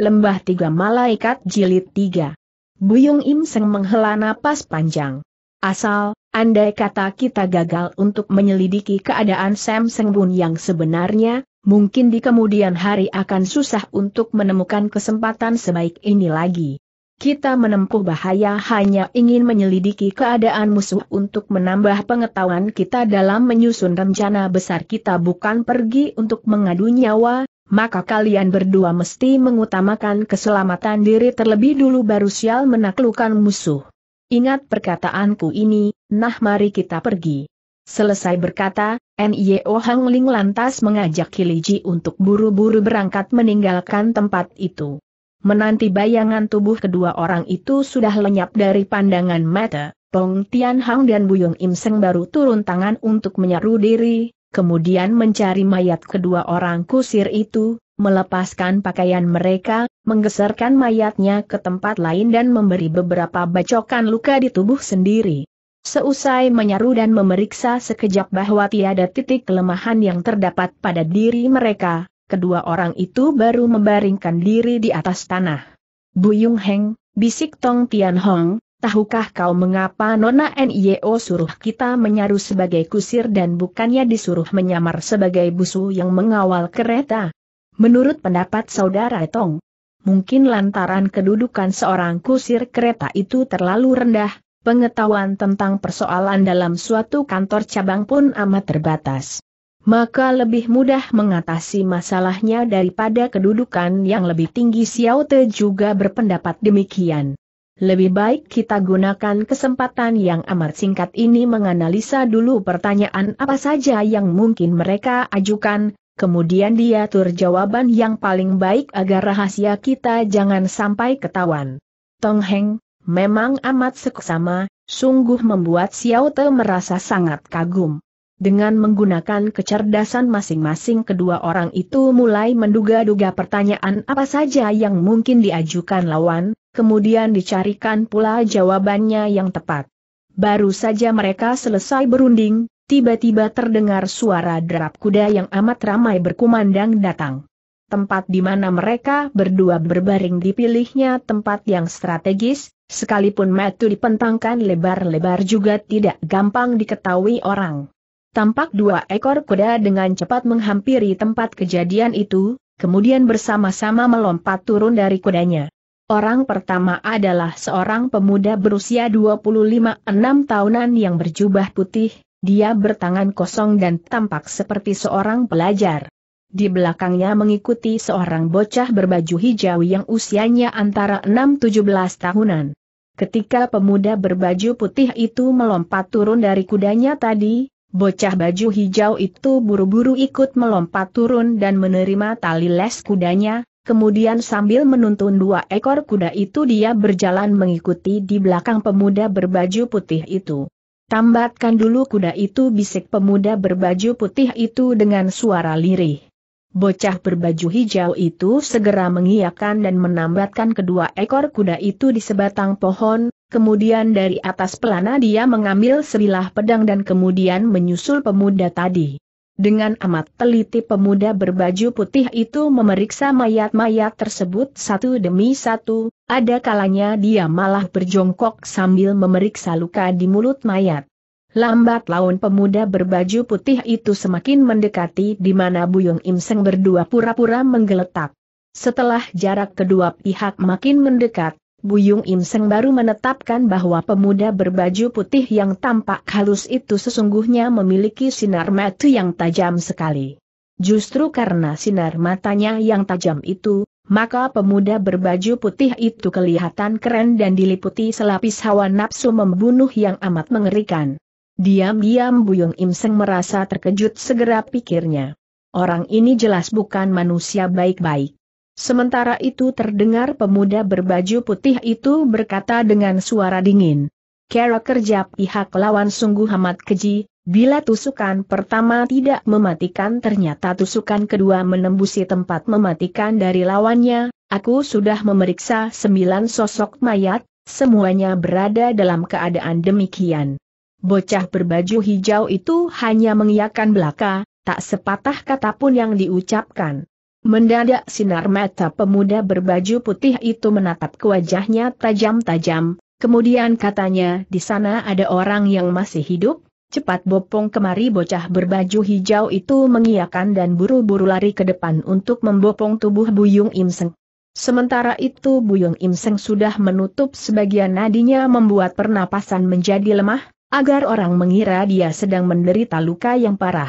Lembah Tiga Malaikat Jilid tiga. Buyung Im Seng menghela napas panjang. Asal, andai kata kita gagal untuk menyelidiki keadaan Sam Seng Bun yang sebenarnya, mungkin di kemudian hari akan susah untuk menemukan kesempatan sebaik ini lagi. Kita menempuh bahaya hanya ingin menyelidiki keadaan musuh untuk menambah pengetahuan kita dalam menyusun rencana besar kita bukan pergi untuk mengadu nyawa, maka kalian berdua mesti mengutamakan keselamatan diri terlebih dulu baru sial menaklukkan musuh. Ingat perkataanku ini, nah mari kita pergi. Selesai berkata, N.Y.O. Hang Ling lantas mengajak Kiliji untuk buru-buru berangkat meninggalkan tempat itu. Menanti bayangan tubuh kedua orang itu sudah lenyap dari pandangan mata, Tong Tian Hang dan Buyung Im Seng baru turun tangan untuk menyeru diri, kemudian mencari mayat kedua orang kusir itu, melepaskan pakaian mereka, menggeserkan mayatnya ke tempat lain dan memberi beberapa bacokan luka di tubuh sendiri. Seusai menyaru dan memeriksa sekejap bahwa tiada titik kelemahan yang terdapat pada diri mereka, kedua orang itu baru membaringkan diri di atas tanah. Buyung Heng, bisik Tong Tian Hong, tahukah kau mengapa Nona NIO suruh kita menyaru sebagai kusir dan bukannya disuruh menyamar sebagai busu yang mengawal kereta? Menurut pendapat saudara Tong, mungkin lantaran kedudukan seorang kusir kereta itu terlalu rendah, pengetahuan tentang persoalan dalam suatu kantor cabang pun amat terbatas maka lebih mudah mengatasi masalahnya daripada kedudukan yang lebih tinggi Xiao Te juga berpendapat demikian lebih baik kita gunakan kesempatan yang amat singkat ini menganalisa dulu pertanyaan apa saja yang mungkin mereka ajukan, kemudian diatur jawaban yang paling baik agar rahasia kita jangan sampai ketahuan. Tong Heng, memang amat seksama, sungguh membuat Xiao Te merasa sangat kagum. Dengan menggunakan kecerdasan masing-masing kedua orang itu mulai menduga-duga pertanyaan apa saja yang mungkin diajukan lawan, kemudian dicarikan pula jawabannya yang tepat. Baru saja mereka selesai berunding, tiba-tiba terdengar suara derap kuda yang amat ramai berkumandang datang. Tempat di mana mereka berdua berbaring dipilihnya tempat yang strategis, sekalipun metu dipentangkan lebar-lebar juga tidak gampang diketahui orang. Tampak dua ekor kuda dengan cepat menghampiri tempat kejadian itu, kemudian bersama-sama melompat turun dari kudanya. Orang pertama adalah seorang pemuda berusia 25-6 tahunan yang berjubah putih, dia bertangan kosong dan tampak seperti seorang pelajar. Di belakangnya mengikuti seorang bocah berbaju hijau yang usianya antara 6-17 tahunan. Ketika pemuda berbaju putih itu melompat turun dari kudanya tadi, bocah baju hijau itu buru-buru ikut melompat turun dan menerima tali les kudanya, Kemudian sambil menuntun dua ekor kuda itu dia berjalan mengikuti di belakang pemuda berbaju putih itu. Tambatkan dulu kuda itu bisik pemuda berbaju putih itu dengan suara lirih. Bocah berbaju hijau itu segera mengiyakan dan menambatkan kedua ekor kuda itu di sebatang pohon, kemudian dari atas pelana dia mengambil sebilah pedang dan kemudian menyusul pemuda tadi. Dengan amat teliti pemuda berbaju putih itu memeriksa mayat-mayat tersebut satu demi satu, ada kalanya dia malah berjongkok sambil memeriksa luka di mulut mayat. Lambat laun pemuda berbaju putih itu semakin mendekati di mana Buyung Imseng berdua pura-pura menggeletak. Setelah jarak kedua pihak makin mendekat, Buyung Im Seng baru menetapkan bahwa pemuda berbaju putih yang tampak halus itu sesungguhnya memiliki sinar mata yang tajam sekali. Justru karena sinar matanya yang tajam itu, maka pemuda berbaju putih itu kelihatan keren dan diliputi selapis hawa nafsu membunuh yang amat mengerikan. Diam-diam Buyung Im Seng merasa terkejut segera pikirnya. Orang ini jelas bukan manusia baik-baik. Sementara itu terdengar pemuda berbaju putih itu berkata dengan suara dingin. Kera kerja pihak lawan sungguh amat keji, bila tusukan pertama tidak mematikan ternyata tusukan kedua menembusi tempat mematikan dari lawannya, aku sudah memeriksa sembilan sosok mayat, semuanya berada dalam keadaan demikian. Bocah berbaju hijau itu hanya mengiyakan belaka, tak sepatah kata pun yang diucapkan. Mendadak sinar mata pemuda berbaju putih itu menatap ke wajahnya tajam-tajam, kemudian katanya di sana ada orang yang masih hidup, cepat bopong kemari bocah berbaju hijau itu mengiakan dan buru-buru lari ke depan untuk membopong tubuh Buyung Imseng. Sementara itu Buyung Imseng sudah menutup sebagian nadinya membuat pernapasan menjadi lemah, agar orang mengira dia sedang menderita luka yang parah.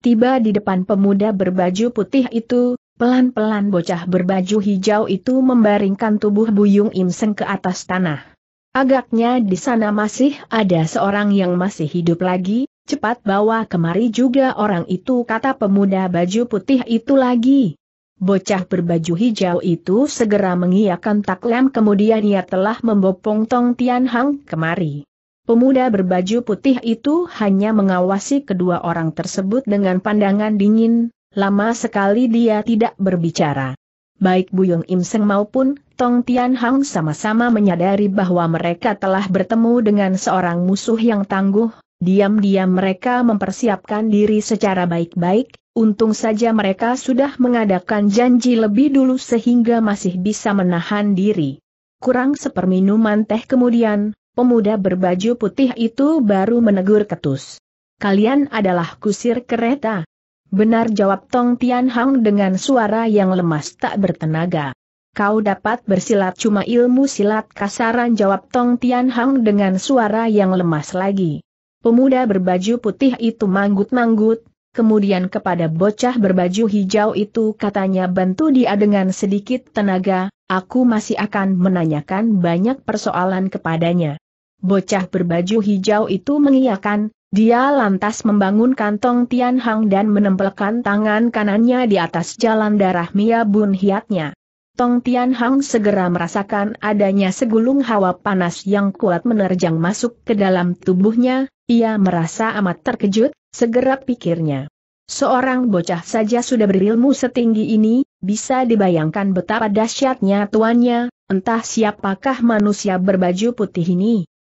Tiba di depan pemuda berbaju putih itu, Pelan-pelan bocah berbaju hijau itu membaringkan tubuh Buyung Imseng ke atas tanah. Agaknya di sana masih ada seorang yang masih hidup lagi, cepat bawa kemari juga orang itu kata pemuda baju putih itu lagi. Bocah berbaju hijau itu segera mengiakan taklem kemudian ia telah membopong Tong Tian Hang kemari. Pemuda berbaju putih itu hanya mengawasi kedua orang tersebut dengan pandangan dingin, Lama sekali dia tidak berbicara. Baik Buyung Im Seng maupun Tong Tian Hang sama-sama menyadari bahwa mereka telah bertemu dengan seorang musuh yang tangguh, diam-diam mereka mempersiapkan diri secara baik-baik, untung saja mereka sudah mengadakan janji lebih dulu sehingga masih bisa menahan diri. Kurang seperminuman teh kemudian, pemuda berbaju putih itu baru menegur ketus. Kalian adalah kusir kereta, Benar jawab Tong Tian Hang dengan suara yang lemas tak bertenaga. Kau dapat bersilat cuma ilmu silat kasaran jawab Tong Tian Hang dengan suara yang lemas lagi. Pemuda berbaju putih itu manggut-manggut, kemudian kepada bocah berbaju hijau itu katanya bantu dia dengan sedikit tenaga, aku masih akan menanyakan banyak persoalan kepadanya. Bocah berbaju hijau itu mengiyakan, dia lantas membangun kantong Tian Hang dan menempelkan tangan kanannya di atas jalan darah Mia Bun Hiatnya. Tong Tian Hang segera merasakan adanya segulung hawa panas yang kuat menerjang masuk ke dalam tubuhnya, ia merasa amat terkejut, segera pikirnya. Seorang bocah saja sudah berilmu setinggi ini, bisa dibayangkan betapa dahsyatnya tuannya, entah siapakah manusia berbaju putih ini.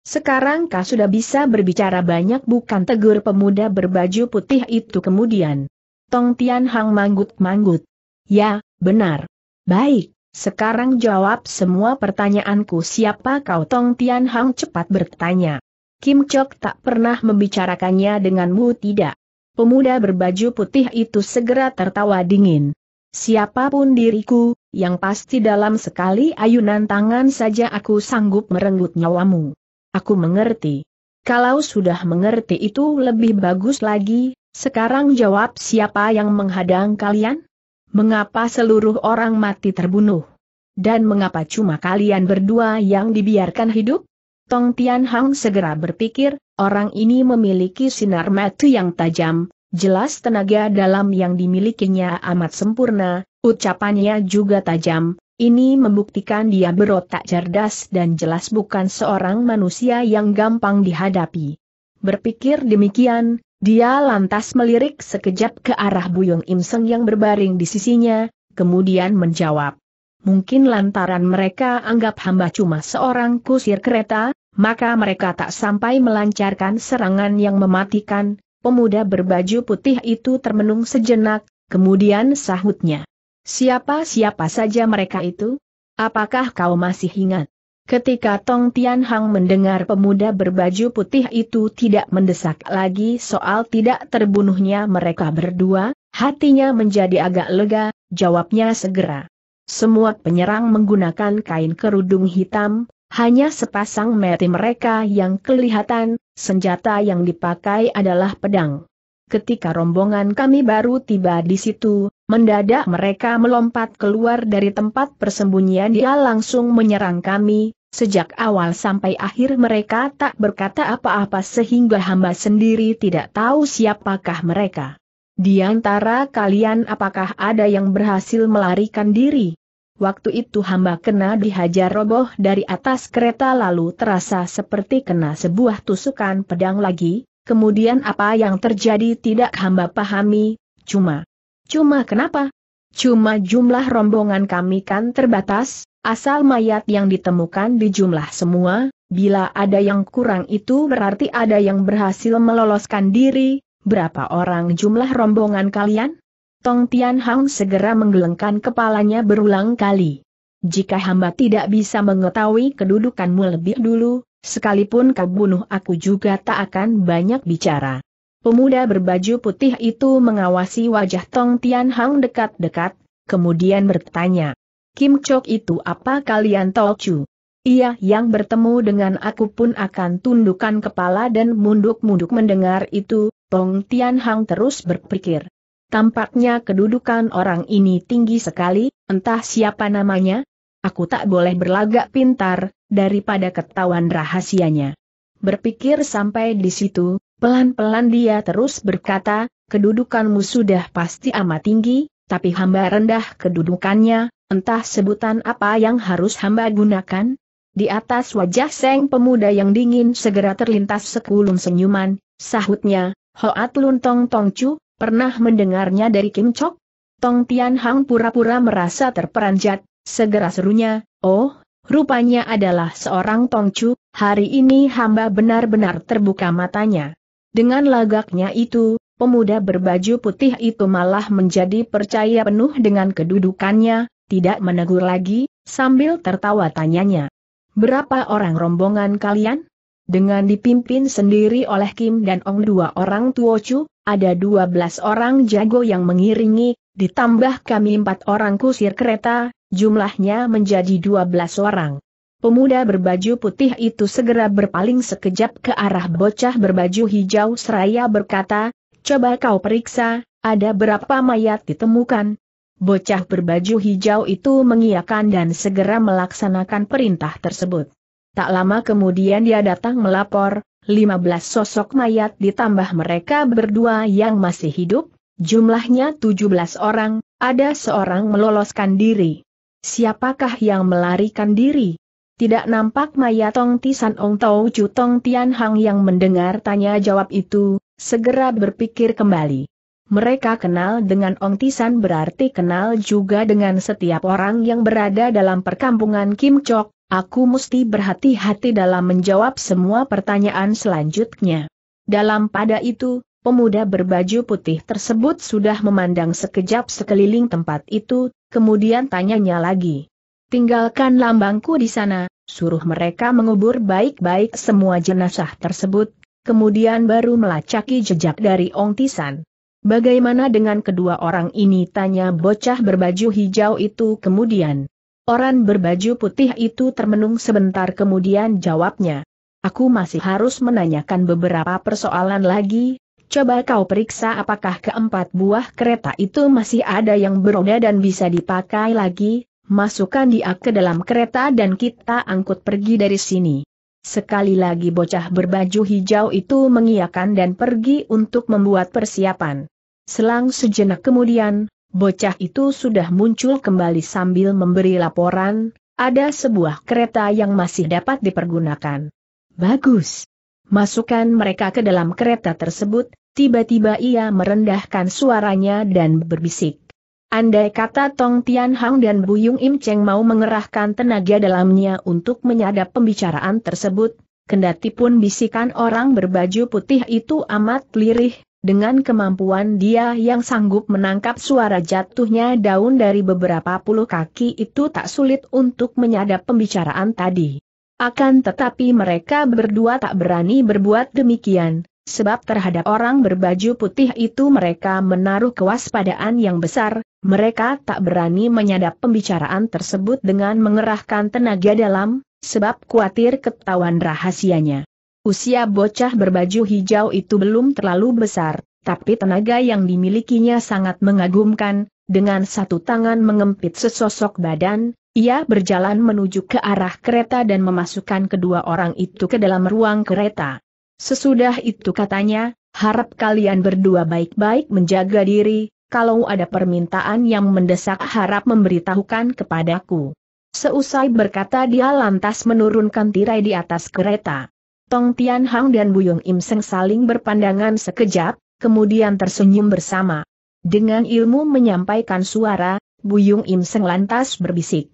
Sekarang kau sudah bisa berbicara banyak bukan tegur pemuda berbaju putih itu kemudian. Tong Tian Hang manggut-manggut. Ya, benar. Baik, sekarang jawab semua pertanyaanku siapa kau Tong Tian Hang cepat bertanya. Kim Chok tak pernah membicarakannya denganmu tidak. Pemuda berbaju putih itu segera tertawa dingin. Siapapun diriku, yang pasti dalam sekali ayunan tangan saja aku sanggup merenggut nyawamu. Aku mengerti. Kalau sudah mengerti itu lebih bagus lagi, sekarang jawab siapa yang menghadang kalian? Mengapa seluruh orang mati terbunuh? Dan mengapa cuma kalian berdua yang dibiarkan hidup? Tong Tian Hang segera berpikir, orang ini memiliki sinar mati yang tajam, jelas tenaga dalam yang dimilikinya amat sempurna, ucapannya juga tajam, ini membuktikan dia berotak cerdas dan jelas bukan seorang manusia yang gampang dihadapi. Berpikir demikian, dia lantas melirik sekejap ke arah Buyung Im yang berbaring di sisinya, kemudian menjawab. Mungkin lantaran mereka anggap hamba cuma seorang kusir kereta, maka mereka tak sampai melancarkan serangan yang mematikan, pemuda berbaju putih itu termenung sejenak, kemudian sahutnya. Siapa-siapa saja mereka itu? Apakah kau masih ingat? Ketika Tong Tian Hang mendengar pemuda berbaju putih itu tidak mendesak lagi soal tidak terbunuhnya mereka berdua, hatinya menjadi agak lega, jawabnya segera. Semua penyerang menggunakan kain kerudung hitam, hanya sepasang mati mereka yang kelihatan, senjata yang dipakai adalah pedang. Ketika rombongan kami baru tiba di situ, Mendadak mereka melompat keluar dari tempat persembunyian dia langsung menyerang kami, sejak awal sampai akhir mereka tak berkata apa-apa sehingga hamba sendiri tidak tahu siapakah mereka. Di antara kalian apakah ada yang berhasil melarikan diri? Waktu itu hamba kena dihajar roboh dari atas kereta lalu terasa seperti kena sebuah tusukan pedang lagi, kemudian apa yang terjadi tidak hamba pahami, cuma Cuma kenapa? Cuma jumlah rombongan kami kan terbatas, asal mayat yang ditemukan di jumlah semua, bila ada yang kurang itu berarti ada yang berhasil meloloskan diri, berapa orang jumlah rombongan kalian? Tong Tian Hang segera menggelengkan kepalanya berulang kali. Jika hamba tidak bisa mengetahui kedudukanmu lebih dulu, sekalipun kau bunuh aku juga tak akan banyak bicara. Pemuda berbaju putih itu mengawasi wajah Tong Tian Hang dekat-dekat, kemudian bertanya, Kim Chok itu apa kalian Chu? Ia yang bertemu dengan aku pun akan tundukkan kepala dan munduk-munduk mendengar itu, Tong Tian Hang terus berpikir. Tampaknya kedudukan orang ini tinggi sekali, entah siapa namanya. Aku tak boleh berlagak pintar, daripada ketahuan rahasianya. Berpikir sampai di situ, Pelan-pelan dia terus berkata, kedudukanmu sudah pasti amat tinggi, tapi hamba rendah kedudukannya, entah sebutan apa yang harus hamba gunakan? Di atas wajah Seng pemuda yang dingin segera terlintas sekulum senyuman, sahutnya, Hoat Lun Tong Tong Chu, pernah mendengarnya dari Kim Chok? Tong Tian Hang pura-pura merasa terperanjat, segera serunya, oh, rupanya adalah seorang Tong Chu, hari ini hamba benar-benar terbuka matanya. Dengan lagaknya itu, pemuda berbaju putih itu malah menjadi percaya penuh dengan kedudukannya, tidak menegur lagi, sambil tertawa tanyanya. Berapa orang rombongan kalian? Dengan dipimpin sendiri oleh Kim dan Ong dua orang tuocu, ada dua belas orang jago yang mengiringi, ditambah kami empat orang kusir kereta, jumlahnya menjadi dua belas orang. Pemuda berbaju putih itu segera berpaling sekejap ke arah bocah berbaju hijau seraya berkata, coba kau periksa, ada berapa mayat ditemukan. Bocah berbaju hijau itu mengiakan dan segera melaksanakan perintah tersebut. Tak lama kemudian dia datang melapor, 15 sosok mayat ditambah mereka berdua yang masih hidup, jumlahnya 17 orang, ada seorang meloloskan diri. Siapakah yang melarikan diri? Tidak nampak Maya Tong Tisan Ong Tau Ju Tong Tian Hang yang mendengar tanya jawab itu, segera berpikir kembali. Mereka kenal dengan Ong Tisan berarti kenal juga dengan setiap orang yang berada dalam perkampungan Kim Chok, aku mesti berhati-hati dalam menjawab semua pertanyaan selanjutnya. Dalam pada itu, pemuda berbaju putih tersebut sudah memandang sekejap sekeliling tempat itu, kemudian tanyanya lagi. Tinggalkan lambangku di sana, suruh mereka mengubur baik-baik semua jenazah tersebut, kemudian baru melacaki jejak dari Ong Tisan. Bagaimana dengan kedua orang ini tanya bocah berbaju hijau itu kemudian. Orang berbaju putih itu termenung sebentar kemudian jawabnya. Aku masih harus menanyakan beberapa persoalan lagi, coba kau periksa apakah keempat buah kereta itu masih ada yang beroda dan bisa dipakai lagi, masukkan dia ke dalam kereta dan kita angkut pergi dari sini. Sekali lagi bocah berbaju hijau itu mengiakan dan pergi untuk membuat persiapan. Selang sejenak kemudian, bocah itu sudah muncul kembali sambil memberi laporan, ada sebuah kereta yang masih dapat dipergunakan. Bagus. Masukkan mereka ke dalam kereta tersebut, tiba-tiba ia merendahkan suaranya dan berbisik. Andai kata Tong Tian Hang dan Buyung Im Cheng mau mengerahkan tenaga dalamnya untuk menyadap pembicaraan tersebut, kendati pun bisikan orang berbaju putih itu amat lirih, dengan kemampuan dia yang sanggup menangkap suara jatuhnya daun dari beberapa puluh kaki itu tak sulit untuk menyadap pembicaraan tadi. Akan tetapi mereka berdua tak berani berbuat demikian, Sebab terhadap orang berbaju putih itu mereka menaruh kewaspadaan yang besar, mereka tak berani menyadap pembicaraan tersebut dengan mengerahkan tenaga dalam, sebab khawatir ketahuan rahasianya. Usia bocah berbaju hijau itu belum terlalu besar, tapi tenaga yang dimilikinya sangat mengagumkan, dengan satu tangan mengempit sesosok badan, ia berjalan menuju ke arah kereta dan memasukkan kedua orang itu ke dalam ruang kereta. Sesudah itu katanya, harap kalian berdua baik-baik menjaga diri, kalau ada permintaan yang mendesak harap memberitahukan kepadaku. Seusai berkata dia lantas menurunkan tirai di atas kereta. Tong Tian Hang dan Buyung Im Seng saling berpandangan sekejap, kemudian tersenyum bersama. Dengan ilmu menyampaikan suara, Buyung Im Seng lantas berbisik.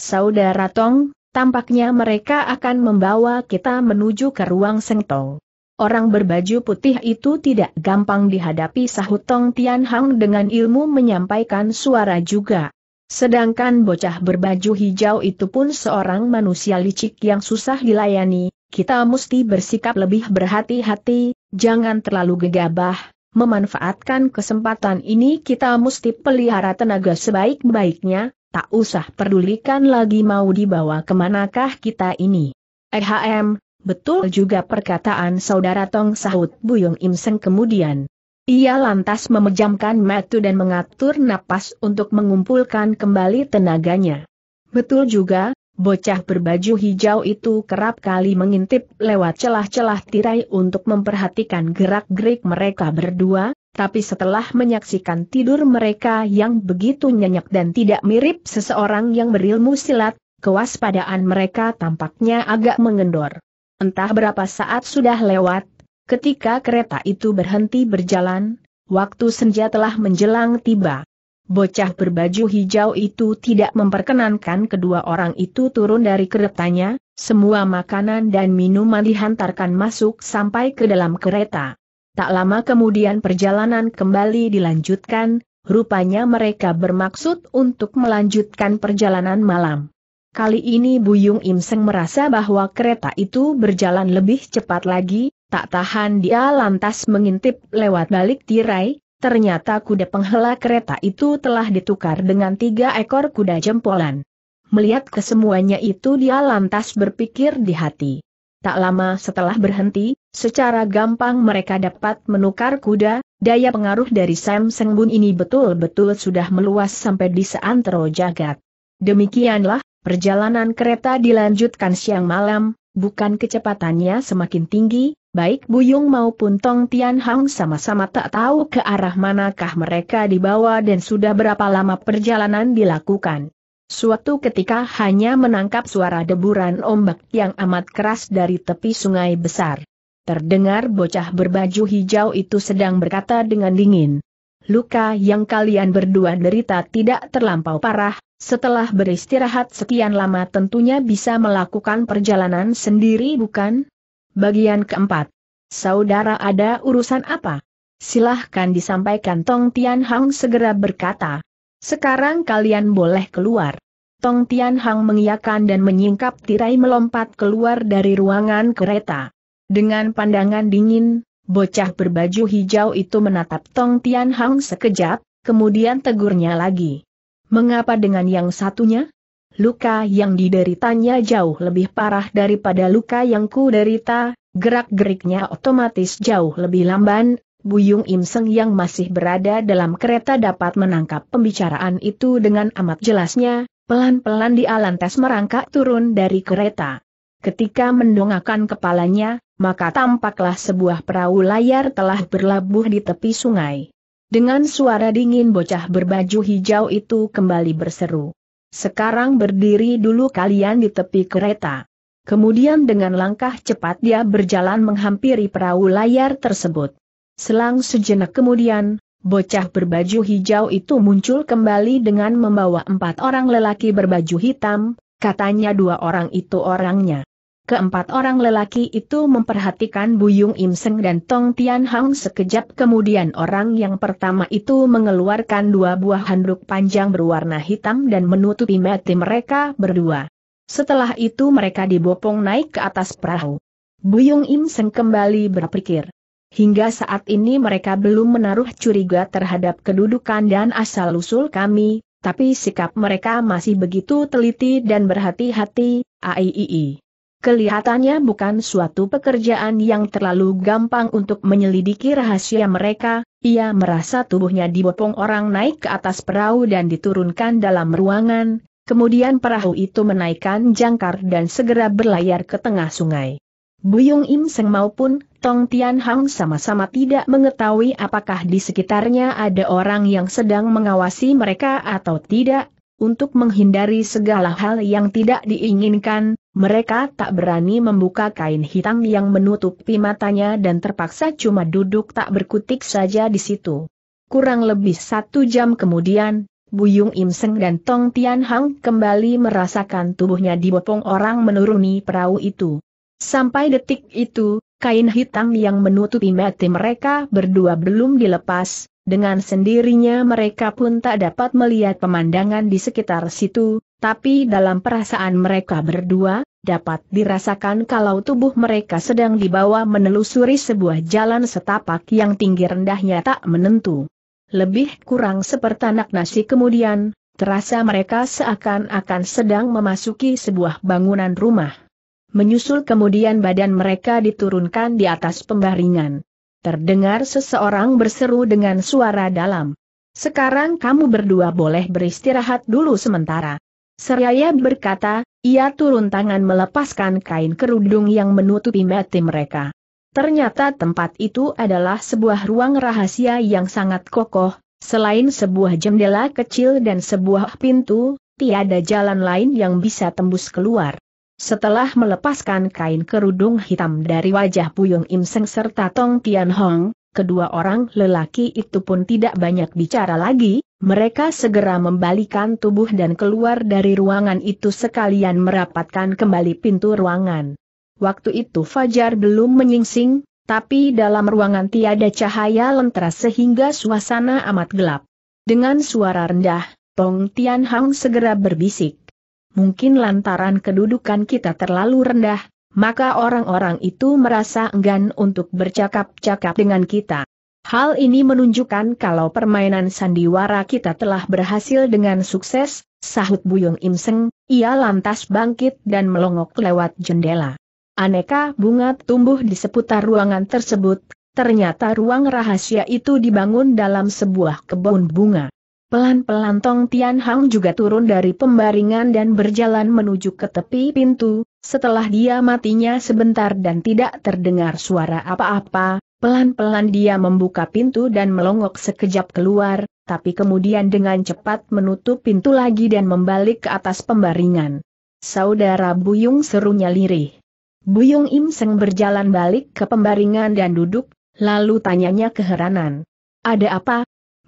Saudara Tong, Tampaknya mereka akan membawa kita menuju ke ruang Sengtong. Orang berbaju putih itu tidak gampang dihadapi sahut Tong Tian dengan ilmu menyampaikan suara juga. Sedangkan bocah berbaju hijau itu pun seorang manusia licik yang susah dilayani, kita mesti bersikap lebih berhati-hati, jangan terlalu gegabah, memanfaatkan kesempatan ini kita mesti pelihara tenaga sebaik-baiknya, tak usah pedulikan lagi mau dibawa kemanakah kita ini. EHM, betul juga perkataan saudara Tong sahut Buyung Im Seng kemudian. Ia lantas memejamkan mata dan mengatur napas untuk mengumpulkan kembali tenaganya. Betul juga, bocah berbaju hijau itu kerap kali mengintip lewat celah-celah tirai untuk memperhatikan gerak-gerik mereka berdua, tapi setelah menyaksikan tidur mereka yang begitu nyenyak dan tidak mirip seseorang yang berilmu silat, kewaspadaan mereka tampaknya agak mengendor. Entah berapa saat sudah lewat, ketika kereta itu berhenti berjalan, waktu senja telah menjelang tiba. Bocah berbaju hijau itu tidak memperkenankan kedua orang itu turun dari keretanya, semua makanan dan minuman dihantarkan masuk sampai ke dalam kereta. Tak lama kemudian perjalanan kembali dilanjutkan, rupanya mereka bermaksud untuk melanjutkan perjalanan malam. Kali ini Buyung Imseng merasa bahwa kereta itu berjalan lebih cepat lagi, tak tahan dia lantas mengintip lewat balik tirai, ternyata kuda penghela kereta itu telah ditukar dengan tiga ekor kuda jempolan. Melihat kesemuanya itu dia lantas berpikir di hati. Tak lama setelah berhenti, Secara gampang mereka dapat menukar kuda, daya pengaruh dari Sam Sengbun ini betul-betul sudah meluas sampai di seantero jagat. Demikianlah, perjalanan kereta dilanjutkan siang malam, bukan kecepatannya semakin tinggi, baik Buyung maupun Tong Tian Hang sama-sama tak tahu ke arah manakah mereka dibawa dan sudah berapa lama perjalanan dilakukan. Suatu ketika hanya menangkap suara deburan ombak yang amat keras dari tepi sungai besar. Terdengar bocah berbaju hijau itu sedang berkata dengan dingin. Luka yang kalian berdua derita tidak terlampau parah, setelah beristirahat sekian lama tentunya bisa melakukan perjalanan sendiri bukan? Bagian keempat. Saudara ada urusan apa? Silahkan disampaikan Tong Tian Hang segera berkata. Sekarang kalian boleh keluar. Tong Tian Hang mengiyakan dan menyingkap tirai melompat keluar dari ruangan kereta. Dengan pandangan dingin, bocah berbaju hijau itu menatap Tong Tian Hang sekejap, kemudian tegurnya lagi. Mengapa dengan yang satunya? Luka yang dideritanya jauh lebih parah daripada luka yang ku derita, gerak-geriknya otomatis jauh lebih lamban, Buyung Im Seng yang masih berada dalam kereta dapat menangkap pembicaraan itu dengan amat jelasnya, pelan-pelan di lantas merangkak turun dari kereta. Ketika mendongakkan kepalanya, maka tampaklah sebuah perahu layar telah berlabuh di tepi sungai. Dengan suara dingin bocah berbaju hijau itu kembali berseru. Sekarang berdiri dulu kalian di tepi kereta. Kemudian dengan langkah cepat dia berjalan menghampiri perahu layar tersebut. Selang sejenak kemudian, bocah berbaju hijau itu muncul kembali dengan membawa empat orang lelaki berbaju hitam, katanya dua orang itu orangnya. Keempat orang lelaki itu memperhatikan Buyung Im Seng dan Tong Tian Hang sekejap kemudian orang yang pertama itu mengeluarkan dua buah handuk panjang berwarna hitam dan menutupi mati mereka berdua. Setelah itu mereka dibopong naik ke atas perahu. Buyung Im Seng kembali berpikir. Hingga saat ini mereka belum menaruh curiga terhadap kedudukan dan asal-usul kami, tapi sikap mereka masih begitu teliti dan berhati-hati, AIII. Kelihatannya bukan suatu pekerjaan yang terlalu gampang untuk menyelidiki rahasia mereka, ia merasa tubuhnya dibopong orang naik ke atas perahu dan diturunkan dalam ruangan, kemudian perahu itu menaikkan jangkar dan segera berlayar ke tengah sungai. Buyung Im Seng maupun Tong Tian Hang sama-sama tidak mengetahui apakah di sekitarnya ada orang yang sedang mengawasi mereka atau tidak, untuk menghindari segala hal yang tidak diinginkan, mereka tak berani membuka kain hitam yang menutupi matanya dan terpaksa cuma duduk tak berkutik saja di situ. Kurang lebih satu jam kemudian, Buyung Imseng dan Tong Tian Hang kembali merasakan tubuhnya dibopong orang menuruni perahu itu. Sampai detik itu, kain hitam yang menutupi mati mereka berdua belum dilepas, dengan sendirinya mereka pun tak dapat melihat pemandangan di sekitar situ, tapi dalam perasaan mereka berdua, dapat dirasakan kalau tubuh mereka sedang dibawa menelusuri sebuah jalan setapak yang tinggi rendahnya tak menentu. Lebih kurang seperti anak nasi kemudian, terasa mereka seakan-akan sedang memasuki sebuah bangunan rumah. Menyusul kemudian badan mereka diturunkan di atas pembaringan terdengar seseorang berseru dengan suara dalam. Sekarang kamu berdua boleh beristirahat dulu sementara. Seraya berkata, ia turun tangan melepaskan kain kerudung yang menutupi mati mereka. Ternyata tempat itu adalah sebuah ruang rahasia yang sangat kokoh, selain sebuah jendela kecil dan sebuah pintu, tiada jalan lain yang bisa tembus keluar. Setelah melepaskan kain kerudung hitam dari wajah Puyung Im Seng serta Tong Tian Hong, kedua orang lelaki itu pun tidak banyak bicara lagi, mereka segera membalikan tubuh dan keluar dari ruangan itu sekalian merapatkan kembali pintu ruangan. Waktu itu Fajar belum menyingsing, tapi dalam ruangan tiada cahaya lentera sehingga suasana amat gelap. Dengan suara rendah, Tong Tian Hong segera berbisik mungkin lantaran kedudukan kita terlalu rendah, maka orang-orang itu merasa enggan untuk bercakap-cakap dengan kita. Hal ini menunjukkan kalau permainan sandiwara kita telah berhasil dengan sukses, sahut Buyung Imseng, ia lantas bangkit dan melongok lewat jendela. Aneka bunga tumbuh di seputar ruangan tersebut, ternyata ruang rahasia itu dibangun dalam sebuah kebun bunga. Pelan-pelan Tong Tian Hang juga turun dari pembaringan dan berjalan menuju ke tepi pintu, setelah dia matinya sebentar dan tidak terdengar suara apa-apa, pelan-pelan dia membuka pintu dan melongok sekejap keluar, tapi kemudian dengan cepat menutup pintu lagi dan membalik ke atas pembaringan. Saudara Buyung serunya lirih. Buyung Im Seng berjalan balik ke pembaringan dan duduk, lalu tanyanya keheranan. Ada apa,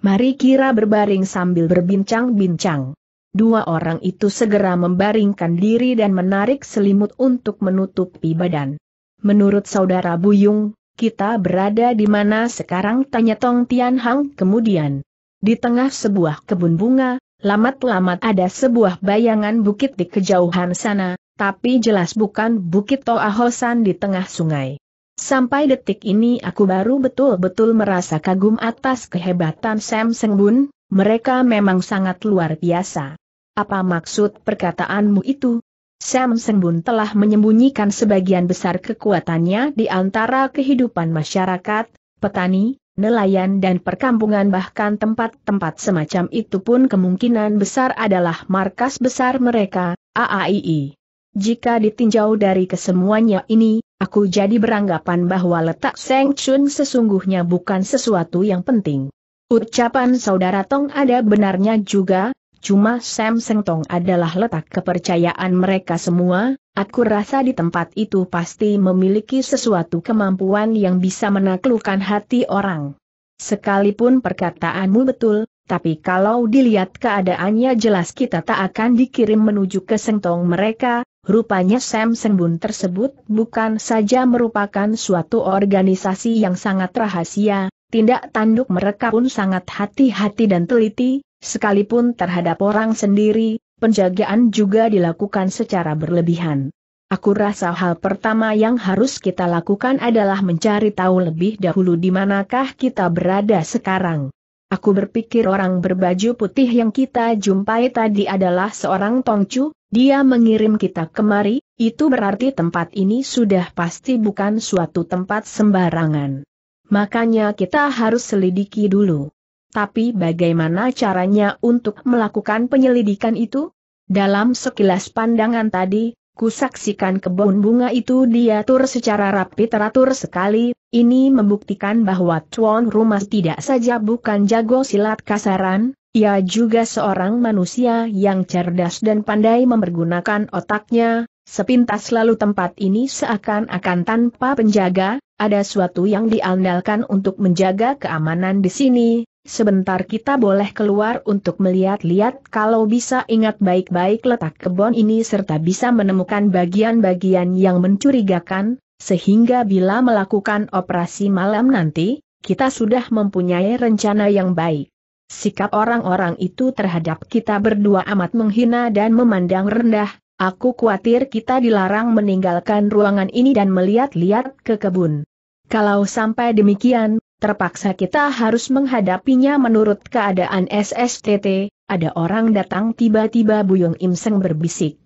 Mari kira berbaring sambil berbincang-bincang. Dua orang itu segera membaringkan diri dan menarik selimut untuk menutupi badan. Menurut saudara Buyung, kita berada di mana sekarang tanya Tong Tian Hang kemudian. Di tengah sebuah kebun bunga, lamat-lamat ada sebuah bayangan bukit di kejauhan sana, tapi jelas bukan bukit Toa Hosan di tengah sungai. Sampai detik ini aku baru betul-betul merasa kagum atas kehebatan Sam Sengbun, mereka memang sangat luar biasa. Apa maksud perkataanmu itu? Sam Sengbun telah menyembunyikan sebagian besar kekuatannya di antara kehidupan masyarakat, petani, nelayan dan perkampungan bahkan tempat-tempat semacam itu pun kemungkinan besar adalah markas besar mereka, AAII. Jika ditinjau dari kesemuanya ini, Aku jadi beranggapan bahwa letak Seng Chun sesungguhnya bukan sesuatu yang penting. Ucapan saudara Tong ada benarnya juga, cuma Sam Seng Tong adalah letak kepercayaan mereka semua, aku rasa di tempat itu pasti memiliki sesuatu kemampuan yang bisa menaklukkan hati orang. Sekalipun perkataanmu betul, tapi kalau dilihat keadaannya jelas kita tak akan dikirim menuju ke Seng Tong mereka, Rupanya Sam Senbun tersebut bukan saja merupakan suatu organisasi yang sangat rahasia, tindak tanduk mereka pun sangat hati-hati dan teliti, sekalipun terhadap orang sendiri, penjagaan juga dilakukan secara berlebihan. Aku rasa hal pertama yang harus kita lakukan adalah mencari tahu lebih dahulu di manakah kita berada sekarang. Aku berpikir orang berbaju putih yang kita jumpai tadi adalah seorang Tongcu, dia mengirim kita kemari, itu berarti tempat ini sudah pasti bukan suatu tempat sembarangan. Makanya kita harus selidiki dulu. Tapi bagaimana caranya untuk melakukan penyelidikan itu? Dalam sekilas pandangan tadi, Kusaksikan kebun bunga itu diatur secara rapi teratur sekali, ini membuktikan bahwa Chuan rumah tidak saja bukan jago silat kasaran, ia juga seorang manusia yang cerdas dan pandai mempergunakan otaknya, sepintas lalu tempat ini seakan-akan tanpa penjaga, ada suatu yang diandalkan untuk menjaga keamanan di sini, Sebentar kita boleh keluar untuk melihat-lihat kalau bisa ingat baik-baik letak kebon ini serta bisa menemukan bagian-bagian yang mencurigakan, sehingga bila melakukan operasi malam nanti, kita sudah mempunyai rencana yang baik. Sikap orang-orang itu terhadap kita berdua amat menghina dan memandang rendah, aku khawatir kita dilarang meninggalkan ruangan ini dan melihat-lihat ke kebun. Kalau sampai demikian, terpaksa kita harus menghadapinya menurut keadaan SSTT, ada orang datang tiba-tiba Buyung Im Seng berbisik.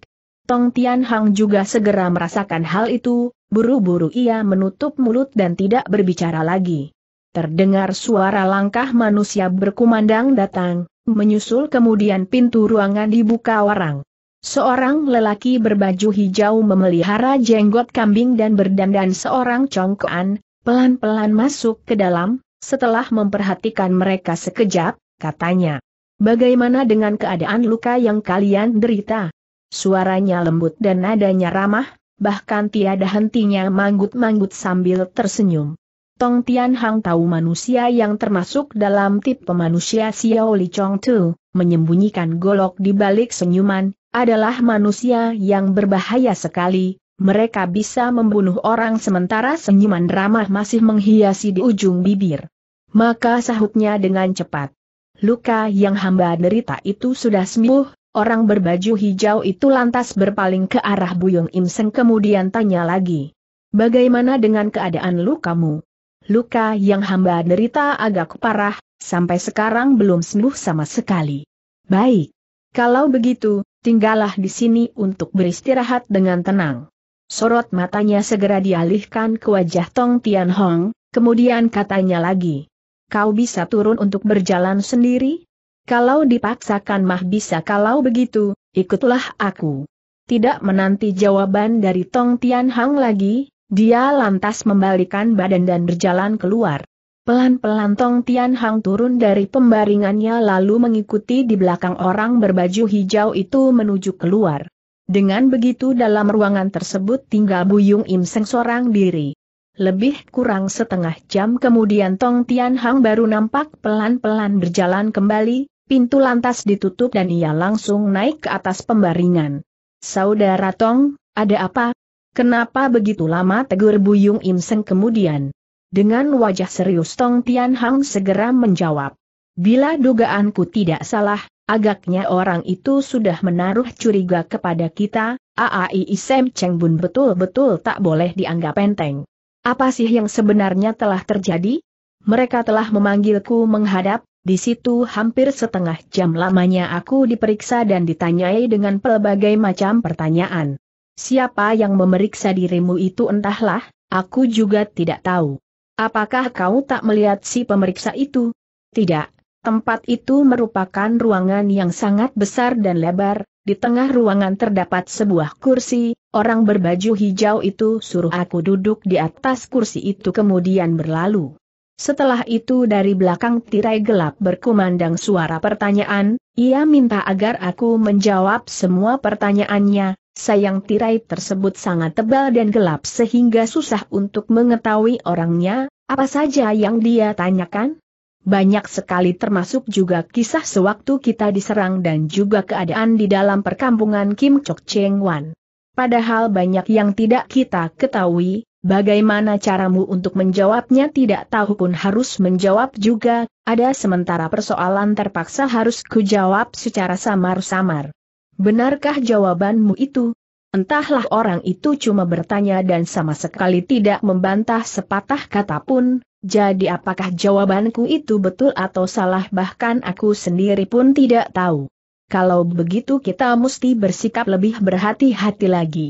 Tong Tian Hang juga segera merasakan hal itu, buru-buru ia menutup mulut dan tidak berbicara lagi. Terdengar suara langkah manusia berkumandang datang, menyusul kemudian pintu ruangan dibuka orang. Seorang lelaki berbaju hijau memelihara jenggot kambing dan berdandan seorang congkoan, pelan-pelan masuk ke dalam, setelah memperhatikan mereka sekejap, katanya. Bagaimana dengan keadaan luka yang kalian derita? Suaranya lembut dan nadanya ramah, bahkan tiada hentinya manggut-manggut sambil tersenyum. Tong Tian Hang tahu manusia yang termasuk dalam tip manusia Xiao Li Chong Tu, menyembunyikan golok di balik senyuman, adalah manusia yang berbahaya sekali, mereka bisa membunuh orang sementara senyuman ramah masih menghiasi di ujung bibir. Maka sahutnya dengan cepat. Luka yang hamba derita itu sudah sembuh, orang berbaju hijau itu lantas berpaling ke arah Buyung Imseng kemudian tanya lagi. Bagaimana dengan keadaan lukamu? Luka yang hamba derita agak parah, sampai sekarang belum sembuh sama sekali. Baik. Kalau begitu, tinggallah di sini untuk beristirahat dengan tenang. Sorot matanya segera dialihkan ke wajah Tong Tian Hong, kemudian katanya lagi. Kau bisa turun untuk berjalan sendiri? Kalau dipaksakan mah bisa kalau begitu, ikutlah aku. Tidak menanti jawaban dari Tong Tian Hang lagi, dia lantas membalikan badan dan berjalan keluar. Pelan-pelan Tong Tian Hang turun dari pembaringannya lalu mengikuti di belakang orang berbaju hijau itu menuju keluar. Dengan begitu dalam ruangan tersebut tinggal Buyung Im Seng seorang diri. Lebih kurang setengah jam kemudian Tong Tian Hang baru nampak pelan-pelan berjalan kembali, pintu lantas ditutup dan ia langsung naik ke atas pembaringan. Saudara Tong, ada apa? Kenapa begitu lama tegur Buyung Im Seng kemudian? Dengan wajah serius Tong Tian Hang segera menjawab. Bila dugaanku tidak salah, agaknya orang itu sudah menaruh curiga kepada kita, AAI Isem Cheng Bun betul-betul tak boleh dianggap enteng. Apa sih yang sebenarnya telah terjadi? Mereka telah memanggilku menghadap, di situ hampir setengah jam lamanya aku diperiksa dan ditanyai dengan pelbagai macam pertanyaan. Siapa yang memeriksa dirimu itu entahlah, aku juga tidak tahu. Apakah kau tak melihat si pemeriksa itu? Tidak, Tempat itu merupakan ruangan yang sangat besar dan lebar, di tengah ruangan terdapat sebuah kursi, orang berbaju hijau itu suruh aku duduk di atas kursi itu kemudian berlalu. Setelah itu dari belakang tirai gelap berkumandang suara pertanyaan, ia minta agar aku menjawab semua pertanyaannya, sayang tirai tersebut sangat tebal dan gelap sehingga susah untuk mengetahui orangnya, apa saja yang dia tanyakan? Banyak sekali termasuk juga kisah sewaktu kita diserang dan juga keadaan di dalam perkampungan Kim Chok Cheng Wan. Padahal banyak yang tidak kita ketahui, bagaimana caramu untuk menjawabnya tidak tahu pun harus menjawab juga, ada sementara persoalan terpaksa harus kujawab secara samar-samar. Benarkah jawabanmu itu? Entahlah orang itu cuma bertanya dan sama sekali tidak membantah sepatah kata pun, jadi apakah jawabanku itu betul atau salah bahkan aku sendiri pun tidak tahu. Kalau begitu kita mesti bersikap lebih berhati-hati lagi.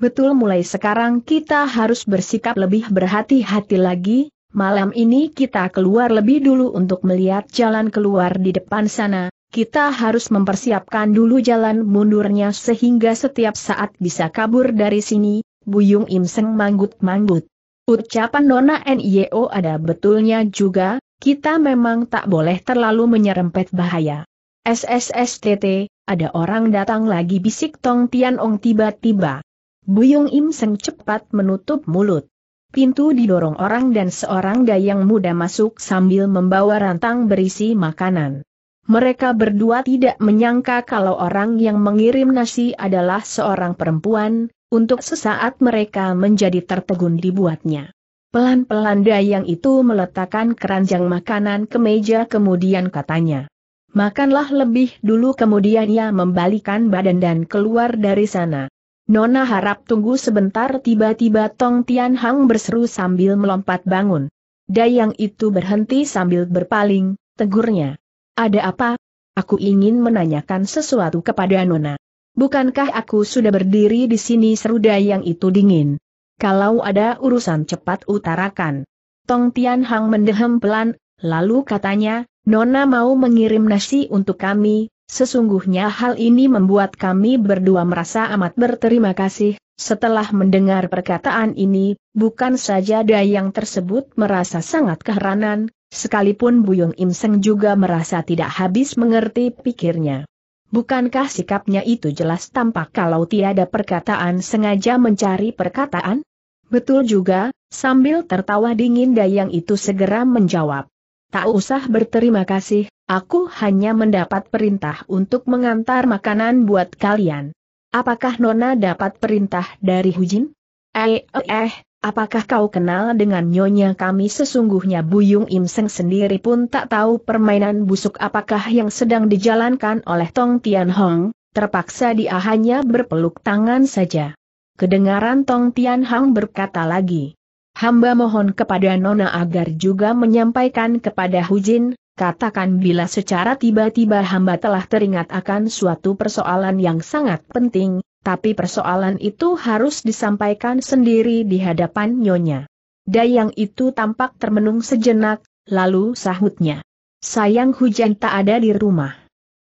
Betul mulai sekarang kita harus bersikap lebih berhati-hati lagi, malam ini kita keluar lebih dulu untuk melihat jalan keluar di depan sana, kita harus mempersiapkan dulu jalan mundurnya sehingga setiap saat bisa kabur dari sini, Buyung Imseng manggut-manggut. Ucapan Nona NIO ada betulnya juga, kita memang tak boleh terlalu menyerempet bahaya. SSSTT, ada orang datang lagi bisik Tong Tian Ong tiba-tiba. Buyung Im Seng cepat menutup mulut. Pintu didorong orang dan seorang dayang muda masuk sambil membawa rantang berisi makanan. Mereka berdua tidak menyangka kalau orang yang mengirim nasi adalah seorang perempuan, untuk sesaat mereka menjadi tertegun dibuatnya. Pelan-pelan Dayang itu meletakkan keranjang makanan ke meja kemudian katanya. Makanlah lebih dulu kemudian ia membalikan badan dan keluar dari sana. Nona harap tunggu sebentar tiba-tiba Tong Tian Hang berseru sambil melompat bangun. Dayang itu berhenti sambil berpaling, tegurnya. Ada apa? Aku ingin menanyakan sesuatu kepada Nona. Bukankah aku sudah berdiri di sini seru yang itu dingin? Kalau ada urusan cepat utarakan. Tong Tian Hang mendehem pelan, lalu katanya, Nona mau mengirim nasi untuk kami, sesungguhnya hal ini membuat kami berdua merasa amat berterima kasih. Setelah mendengar perkataan ini, bukan saja dayang tersebut merasa sangat keheranan, sekalipun Buyung Imseng juga merasa tidak habis mengerti pikirnya. Bukankah sikapnya itu jelas tampak kalau tiada perkataan sengaja mencari perkataan? Betul juga, sambil tertawa dingin Dayang itu segera menjawab. Tak usah berterima kasih, aku hanya mendapat perintah untuk mengantar makanan buat kalian. Apakah Nona dapat perintah dari Hujin? Eh, eh, eh apakah kau kenal dengan nyonya kami sesungguhnya Buyung Im Seng sendiri pun tak tahu permainan busuk apakah yang sedang dijalankan oleh Tong Tian Hong, terpaksa dia hanya berpeluk tangan saja. Kedengaran Tong Tian Hong berkata lagi. Hamba mohon kepada Nona agar juga menyampaikan kepada Hu Jin. Katakan bila secara tiba-tiba hamba telah teringat akan suatu persoalan yang sangat penting, tapi persoalan itu harus disampaikan sendiri di hadapan nyonya. Dayang itu tampak termenung sejenak, lalu sahutnya. Sayang hujan tak ada di rumah.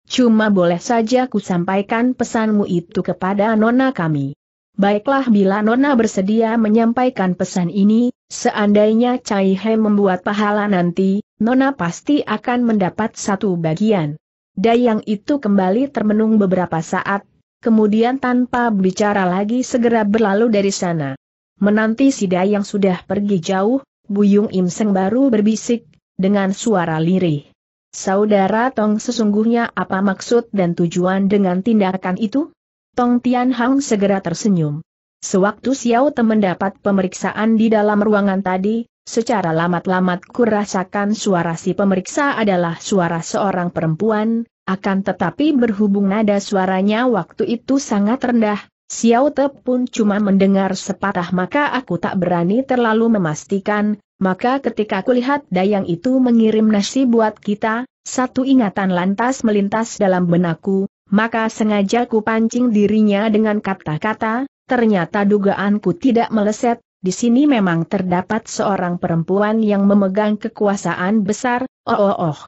Cuma boleh saja ku sampaikan pesanmu itu kepada nona kami. Baiklah bila Nona bersedia menyampaikan pesan ini, seandainya Cai He membuat pahala nanti, Nona pasti akan mendapat satu bagian. Dayang itu kembali termenung beberapa saat, kemudian tanpa bicara lagi segera berlalu dari sana. Menanti si Dayang sudah pergi jauh, Buyung Im baru berbisik, dengan suara lirih. Saudara Tong sesungguhnya apa maksud dan tujuan dengan tindakan itu? Tong Tian Hang segera tersenyum. Sewaktu Xiao Te mendapat pemeriksaan di dalam ruangan tadi, Secara lamat-lamat kurasakan suara si pemeriksa adalah suara seorang perempuan, akan tetapi berhubung nada suaranya waktu itu sangat rendah, Xiao Te pun cuma mendengar sepatah maka aku tak berani terlalu memastikan, maka ketika kulihat dayang itu mengirim nasi buat kita, satu ingatan lantas melintas dalam benakku, maka sengaja ku pancing dirinya dengan kata-kata, ternyata dugaanku tidak meleset, di sini memang terdapat seorang perempuan yang memegang kekuasaan besar, oh oh oh.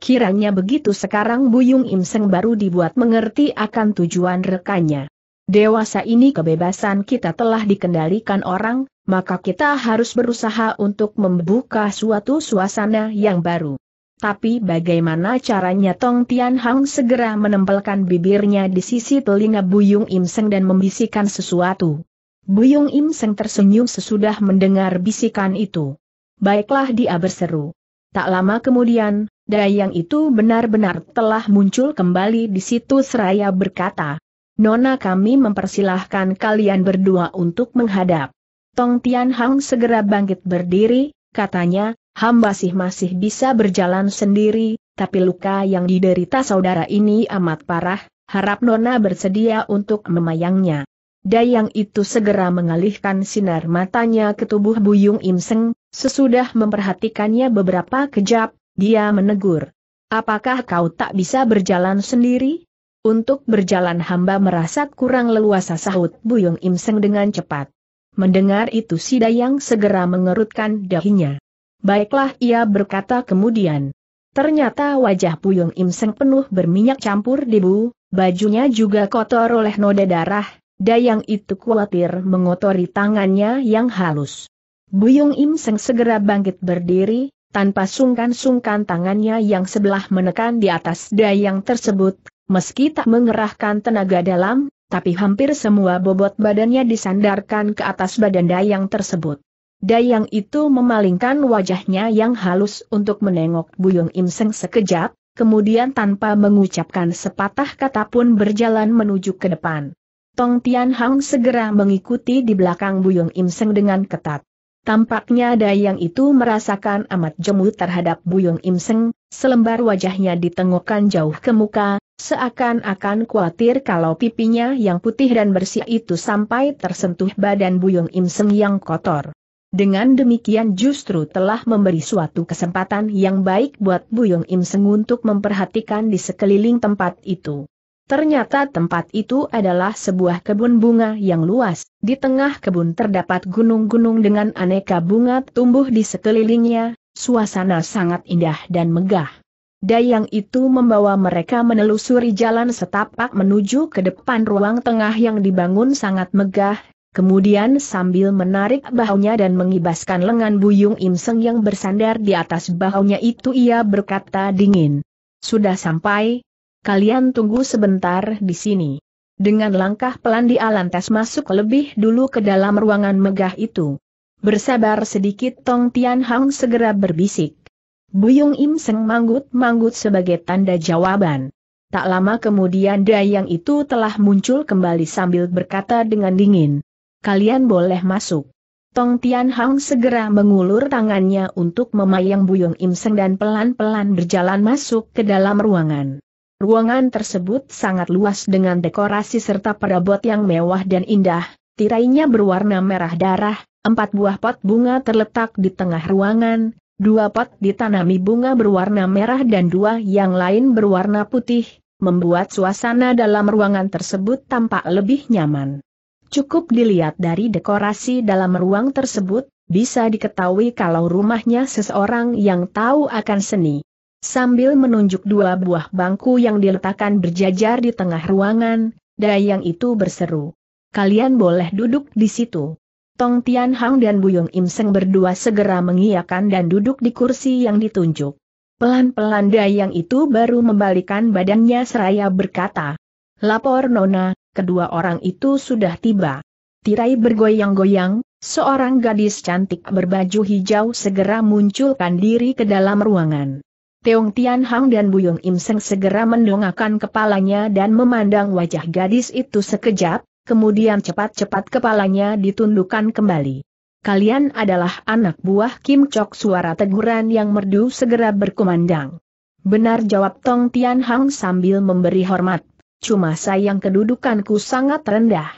Kiranya begitu sekarang Buyung Im Seng baru dibuat mengerti akan tujuan rekannya. Dewasa ini kebebasan kita telah dikendalikan orang, maka kita harus berusaha untuk membuka suatu suasana yang baru. Tapi bagaimana caranya Tong Tian Hang segera menempelkan bibirnya di sisi telinga Buyung Im Seng dan membisikkan sesuatu. Buyung Im Seng tersenyum sesudah mendengar bisikan itu. Baiklah dia berseru. Tak lama kemudian, Dayang itu benar-benar telah muncul kembali di situ seraya berkata, Nona kami mempersilahkan kalian berdua untuk menghadap. Tong Tian Hang segera bangkit berdiri, katanya, hamba sih masih bisa berjalan sendiri, tapi luka yang diderita saudara ini amat parah, harap Nona bersedia untuk memayangnya. Dayang itu segera mengalihkan sinar matanya ke tubuh Buyung Imseng, sesudah memperhatikannya beberapa kejap, dia menegur. Apakah kau tak bisa berjalan sendiri? Untuk berjalan hamba merasa kurang leluasa sahut Buyung Imseng dengan cepat. Mendengar itu si Dayang segera mengerutkan dahinya. Baiklah ia berkata kemudian. Ternyata wajah Buyung Imseng penuh berminyak campur debu, bajunya juga kotor oleh noda darah, Dayang itu khawatir mengotori tangannya yang halus. Buyung Im Seng segera bangkit berdiri, tanpa sungkan-sungkan tangannya yang sebelah menekan di atas dayang tersebut, meski tak mengerahkan tenaga dalam, tapi hampir semua bobot badannya disandarkan ke atas badan dayang tersebut. Dayang itu memalingkan wajahnya yang halus untuk menengok Buyung Im Seng sekejap, kemudian tanpa mengucapkan sepatah kata pun berjalan menuju ke depan. Tong Tian Hang segera mengikuti di belakang Buyung Im Seng dengan ketat. Tampaknya Dayang itu merasakan amat jemu terhadap Buyung Im Seng, selembar wajahnya ditengokkan jauh ke muka, seakan-akan khawatir kalau pipinya yang putih dan bersih itu sampai tersentuh badan Buyung Im Seng yang kotor. Dengan demikian justru telah memberi suatu kesempatan yang baik buat Buyung Im Seng untuk memperhatikan di sekeliling tempat itu. Ternyata tempat itu adalah sebuah kebun bunga yang luas, di tengah kebun terdapat gunung-gunung dengan aneka bunga tumbuh di sekelilingnya, suasana sangat indah dan megah. Dayang itu membawa mereka menelusuri jalan setapak menuju ke depan ruang tengah yang dibangun sangat megah, kemudian sambil menarik bahunya dan mengibaskan lengan Buyung Im yang bersandar di atas bahunya itu ia berkata dingin. Sudah sampai, kalian tunggu sebentar di sini. Dengan langkah pelan dia lantas masuk lebih dulu ke dalam ruangan megah itu. Bersabar sedikit Tong Tian Hang segera berbisik. Buyung Im Seng manggut-manggut sebagai tanda jawaban. Tak lama kemudian Dayang itu telah muncul kembali sambil berkata dengan dingin. Kalian boleh masuk. Tong Tian Hang segera mengulur tangannya untuk memayang Buyung Im Seng dan pelan-pelan berjalan masuk ke dalam ruangan. Ruangan tersebut sangat luas dengan dekorasi serta perabot yang mewah dan indah, tirainya berwarna merah darah, empat buah pot bunga terletak di tengah ruangan, dua pot ditanami bunga berwarna merah dan dua yang lain berwarna putih, membuat suasana dalam ruangan tersebut tampak lebih nyaman. Cukup dilihat dari dekorasi dalam ruang tersebut, bisa diketahui kalau rumahnya seseorang yang tahu akan seni. Sambil menunjuk dua buah bangku yang diletakkan berjajar di tengah ruangan, Dayang itu berseru. Kalian boleh duduk di situ. Tong Tian Hang dan Buyung Im Seng berdua segera mengiyakan dan duduk di kursi yang ditunjuk. Pelan-pelan Dayang itu baru membalikan badannya seraya berkata. Lapor Nona, kedua orang itu sudah tiba. Tirai bergoyang-goyang, seorang gadis cantik berbaju hijau segera munculkan diri ke dalam ruangan. Teong Tian Hang dan Buyung Im Seng segera mendongakkan kepalanya dan memandang wajah gadis itu sekejap, kemudian cepat-cepat kepalanya ditundukkan kembali. Kalian adalah anak buah Kim Chok suara teguran yang merdu segera berkumandang. Benar jawab Tong Tian Hang sambil memberi hormat, cuma sayang kedudukanku sangat rendah.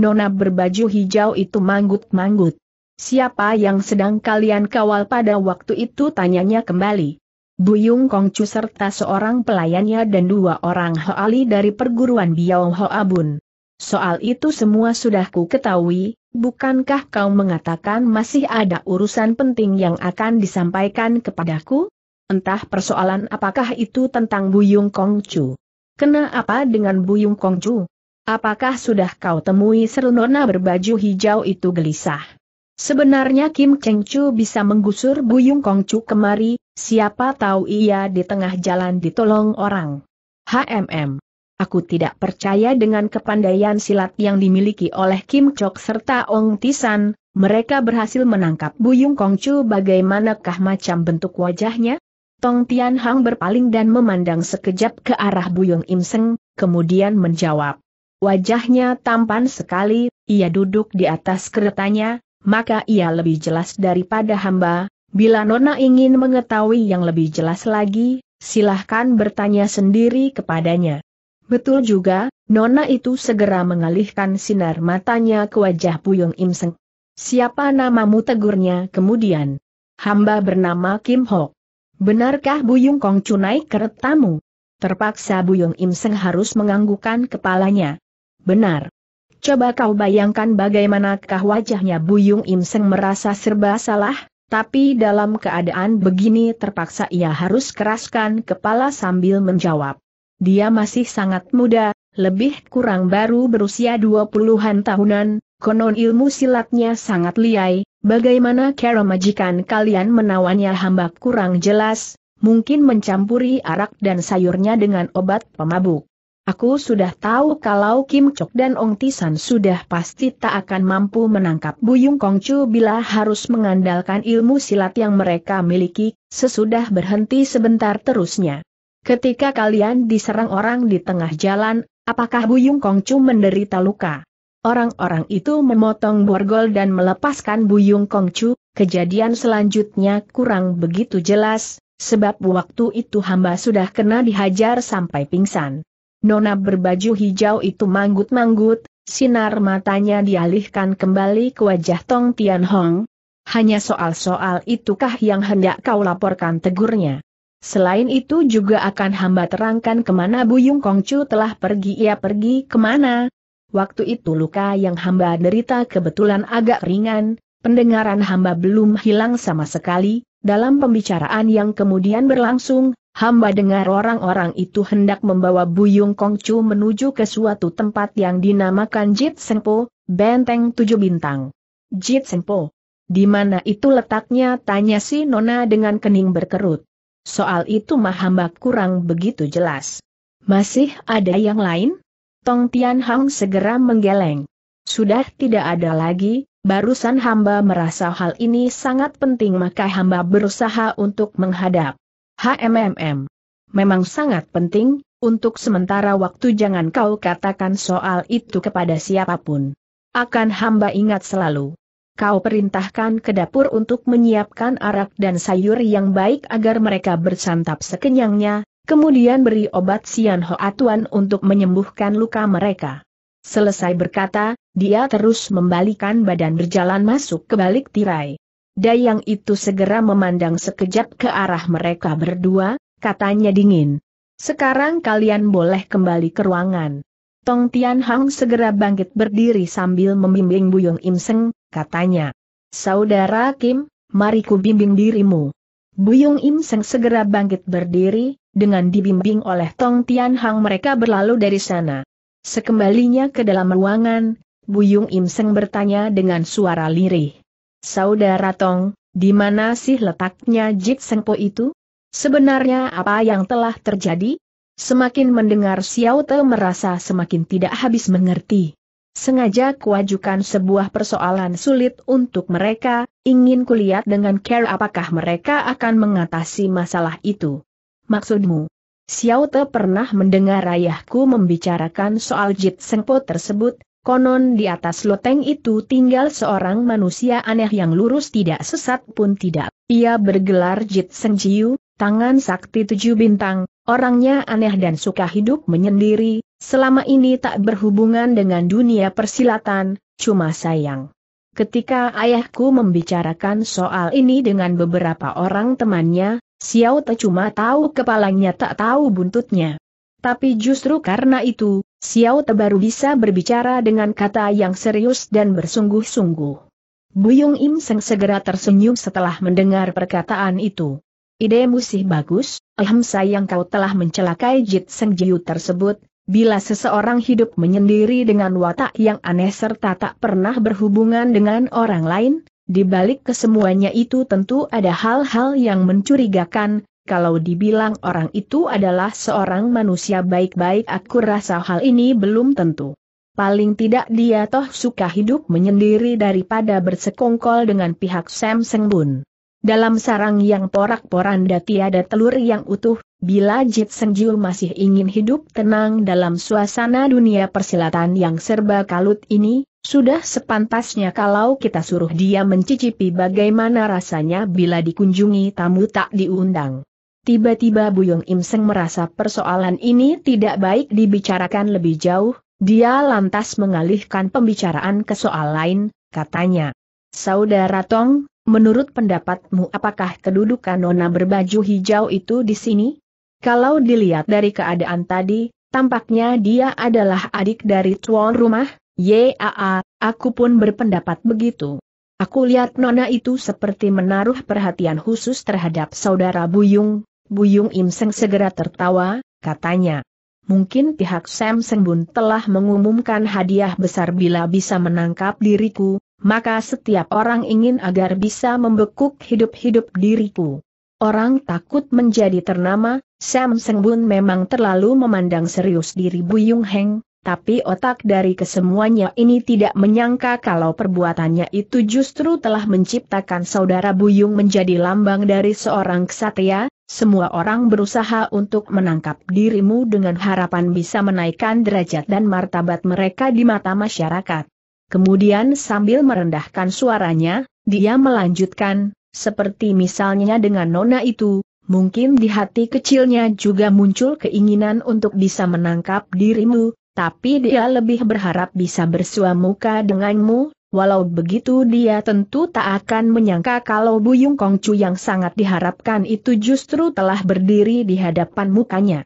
Nona berbaju hijau itu manggut-manggut. Siapa yang sedang kalian kawal pada waktu itu tanyanya kembali. Buyung Kongcu serta seorang pelayannya dan dua orang Hoali dari perguruan Biao Hoabun. Soal itu semua sudah ku ketahui, bukankah kau mengatakan masih ada urusan penting yang akan disampaikan kepadaku? Entah persoalan apakah itu tentang Buyung Kongcu. Kena apa dengan Buyung Kongcu? Apakah sudah kau temui seru nona berbaju hijau itu gelisah? Sebenarnya Kim Cheng Chu bisa menggusur Buyung Kongcu kemari, Siapa tahu ia di tengah jalan ditolong orang. HMM. Aku tidak percaya dengan kepandaian silat yang dimiliki oleh Kim Chok serta Ong Tisan, mereka berhasil menangkap Buyung Kongcu bagaimanakah macam bentuk wajahnya? Tong Tian Hang berpaling dan memandang sekejap ke arah Buyung Im Seng, kemudian menjawab. Wajahnya tampan sekali, ia duduk di atas keretanya, maka ia lebih jelas daripada hamba, Bila Nona ingin mengetahui yang lebih jelas lagi, silahkan bertanya sendiri kepadanya. Betul juga, Nona itu segera mengalihkan sinar matanya ke wajah Puyung Im Siapa namamu tegurnya kemudian? Hamba bernama Kim Ho. Benarkah Buyung Kong Cunai keretamu? Terpaksa Buyung Im harus menganggukkan kepalanya. Benar. Coba kau bayangkan bagaimanakah wajahnya Buyung Im merasa serba salah, tapi dalam keadaan begini terpaksa ia harus keraskan kepala sambil menjawab. Dia masih sangat muda, lebih kurang baru berusia 20-an tahunan, konon ilmu silatnya sangat liai, bagaimana cara majikan kalian menawannya hamba kurang jelas, mungkin mencampuri arak dan sayurnya dengan obat pemabuk. Aku sudah tahu kalau Kim Chok dan Ong Tisan sudah pasti tak akan mampu menangkap Buyung Kongcu bila harus mengandalkan ilmu silat yang mereka miliki, sesudah berhenti sebentar terusnya. Ketika kalian diserang orang di tengah jalan, apakah Buyung Kongcu menderita luka? Orang-orang itu memotong borgol dan melepaskan Buyung Kongcu, kejadian selanjutnya kurang begitu jelas, sebab waktu itu hamba sudah kena dihajar sampai pingsan. Nona berbaju hijau itu manggut-manggut, sinar matanya dialihkan kembali ke wajah Tong Tian Hong. Hanya soal-soal itukah yang hendak kau laporkan tegurnya. Selain itu juga akan hamba terangkan kemana Buyung Kongcu telah pergi ia pergi kemana. Waktu itu luka yang hamba derita kebetulan agak ringan, pendengaran hamba belum hilang sama sekali, dalam pembicaraan yang kemudian berlangsung, Hamba dengar orang-orang itu hendak membawa Buyung Kongcu menuju ke suatu tempat yang dinamakan Jit Senpo, Benteng Tujuh Bintang. Jit Senpo. Di mana itu letaknya tanya si Nona dengan kening berkerut. Soal itu mah hamba kurang begitu jelas. Masih ada yang lain? Tong Tian Hang segera menggeleng. Sudah tidak ada lagi, barusan hamba merasa hal ini sangat penting maka hamba berusaha untuk menghadap. HMMM. Memang sangat penting, untuk sementara waktu jangan kau katakan soal itu kepada siapapun. Akan hamba ingat selalu. Kau perintahkan ke dapur untuk menyiapkan arak dan sayur yang baik agar mereka bersantap sekenyangnya, kemudian beri obat Sian Atuan untuk menyembuhkan luka mereka. Selesai berkata, dia terus membalikan badan berjalan masuk ke balik tirai. Dayang itu segera memandang sekejap ke arah mereka berdua, katanya dingin. Sekarang kalian boleh kembali ke ruangan. Tong Tian Hang segera bangkit berdiri sambil membimbing Buyung Im Seng, katanya. Saudara Kim, mari ku bimbing dirimu. Buyung Im Seng segera bangkit berdiri, dengan dibimbing oleh Tong Tian Hang mereka berlalu dari sana. Sekembalinya ke dalam ruangan, Buyung Im Seng bertanya dengan suara lirih. Saudara Tong, di mana sih letaknya Jit Sengpo itu? Sebenarnya apa yang telah terjadi? Semakin mendengar Xiao Te merasa semakin tidak habis mengerti. Sengaja kuajukan sebuah persoalan sulit untuk mereka, ingin kulihat dengan care apakah mereka akan mengatasi masalah itu. Maksudmu? Xiao Te pernah mendengar ayahku membicarakan soal Jit Sengpo tersebut, Konon di atas loteng itu tinggal seorang manusia aneh yang lurus tidak sesat pun tidak. Ia bergelar Jit Seng Jiu, tangan sakti tujuh bintang, orangnya aneh dan suka hidup menyendiri, selama ini tak berhubungan dengan dunia persilatan, cuma sayang. Ketika ayahku membicarakan soal ini dengan beberapa orang temannya, Xiao Te cuma tahu kepalanya tak tahu buntutnya. Tapi justru karena itu, Xiao Te baru bisa berbicara dengan kata yang serius dan bersungguh-sungguh. Buyung Im Seng segera tersenyum setelah mendengar perkataan itu. Ide musih bagus, ehem sayang kau telah mencelakai Jit Seng Jiu tersebut, bila seseorang hidup menyendiri dengan watak yang aneh serta tak pernah berhubungan dengan orang lain, di balik kesemuanya itu tentu ada hal-hal yang mencurigakan, kalau dibilang orang itu adalah seorang manusia baik-baik aku rasa hal ini belum tentu. Paling tidak dia toh suka hidup menyendiri daripada bersekongkol dengan pihak Sam Seng Dalam sarang yang porak-poranda tiada telur yang utuh, bila Jit Seng masih ingin hidup tenang dalam suasana dunia persilatan yang serba kalut ini, sudah sepantasnya kalau kita suruh dia mencicipi bagaimana rasanya bila dikunjungi tamu tak diundang. Tiba-tiba Buyung Im merasa persoalan ini tidak baik dibicarakan lebih jauh, dia lantas mengalihkan pembicaraan ke soal lain, katanya. Saudara Tong, menurut pendapatmu apakah kedudukan nona berbaju hijau itu di sini? Kalau dilihat dari keadaan tadi, tampaknya dia adalah adik dari tuan rumah, YAA, aku pun berpendapat begitu. Aku lihat Nona itu seperti menaruh perhatian khusus terhadap saudara Buyung, Buyung Im Seng segera tertawa, katanya. Mungkin pihak Sam Seng Bun telah mengumumkan hadiah besar bila bisa menangkap diriku, maka setiap orang ingin agar bisa membekuk hidup-hidup diriku. Orang takut menjadi ternama, Sam Seng Bun memang terlalu memandang serius diri Buyung Heng, tapi otak dari kesemuanya ini tidak menyangka kalau perbuatannya itu justru telah menciptakan saudara Buyung menjadi lambang dari seorang ksatria, semua orang berusaha untuk menangkap dirimu dengan harapan bisa menaikkan derajat dan martabat mereka di mata masyarakat. Kemudian sambil merendahkan suaranya, dia melanjutkan, seperti misalnya dengan nona itu, mungkin di hati kecilnya juga muncul keinginan untuk bisa menangkap dirimu, tapi dia lebih berharap bisa bersuamuka denganmu, Walau begitu dia tentu tak akan menyangka kalau Buyung Kongcu yang sangat diharapkan itu justru telah berdiri di hadapan mukanya.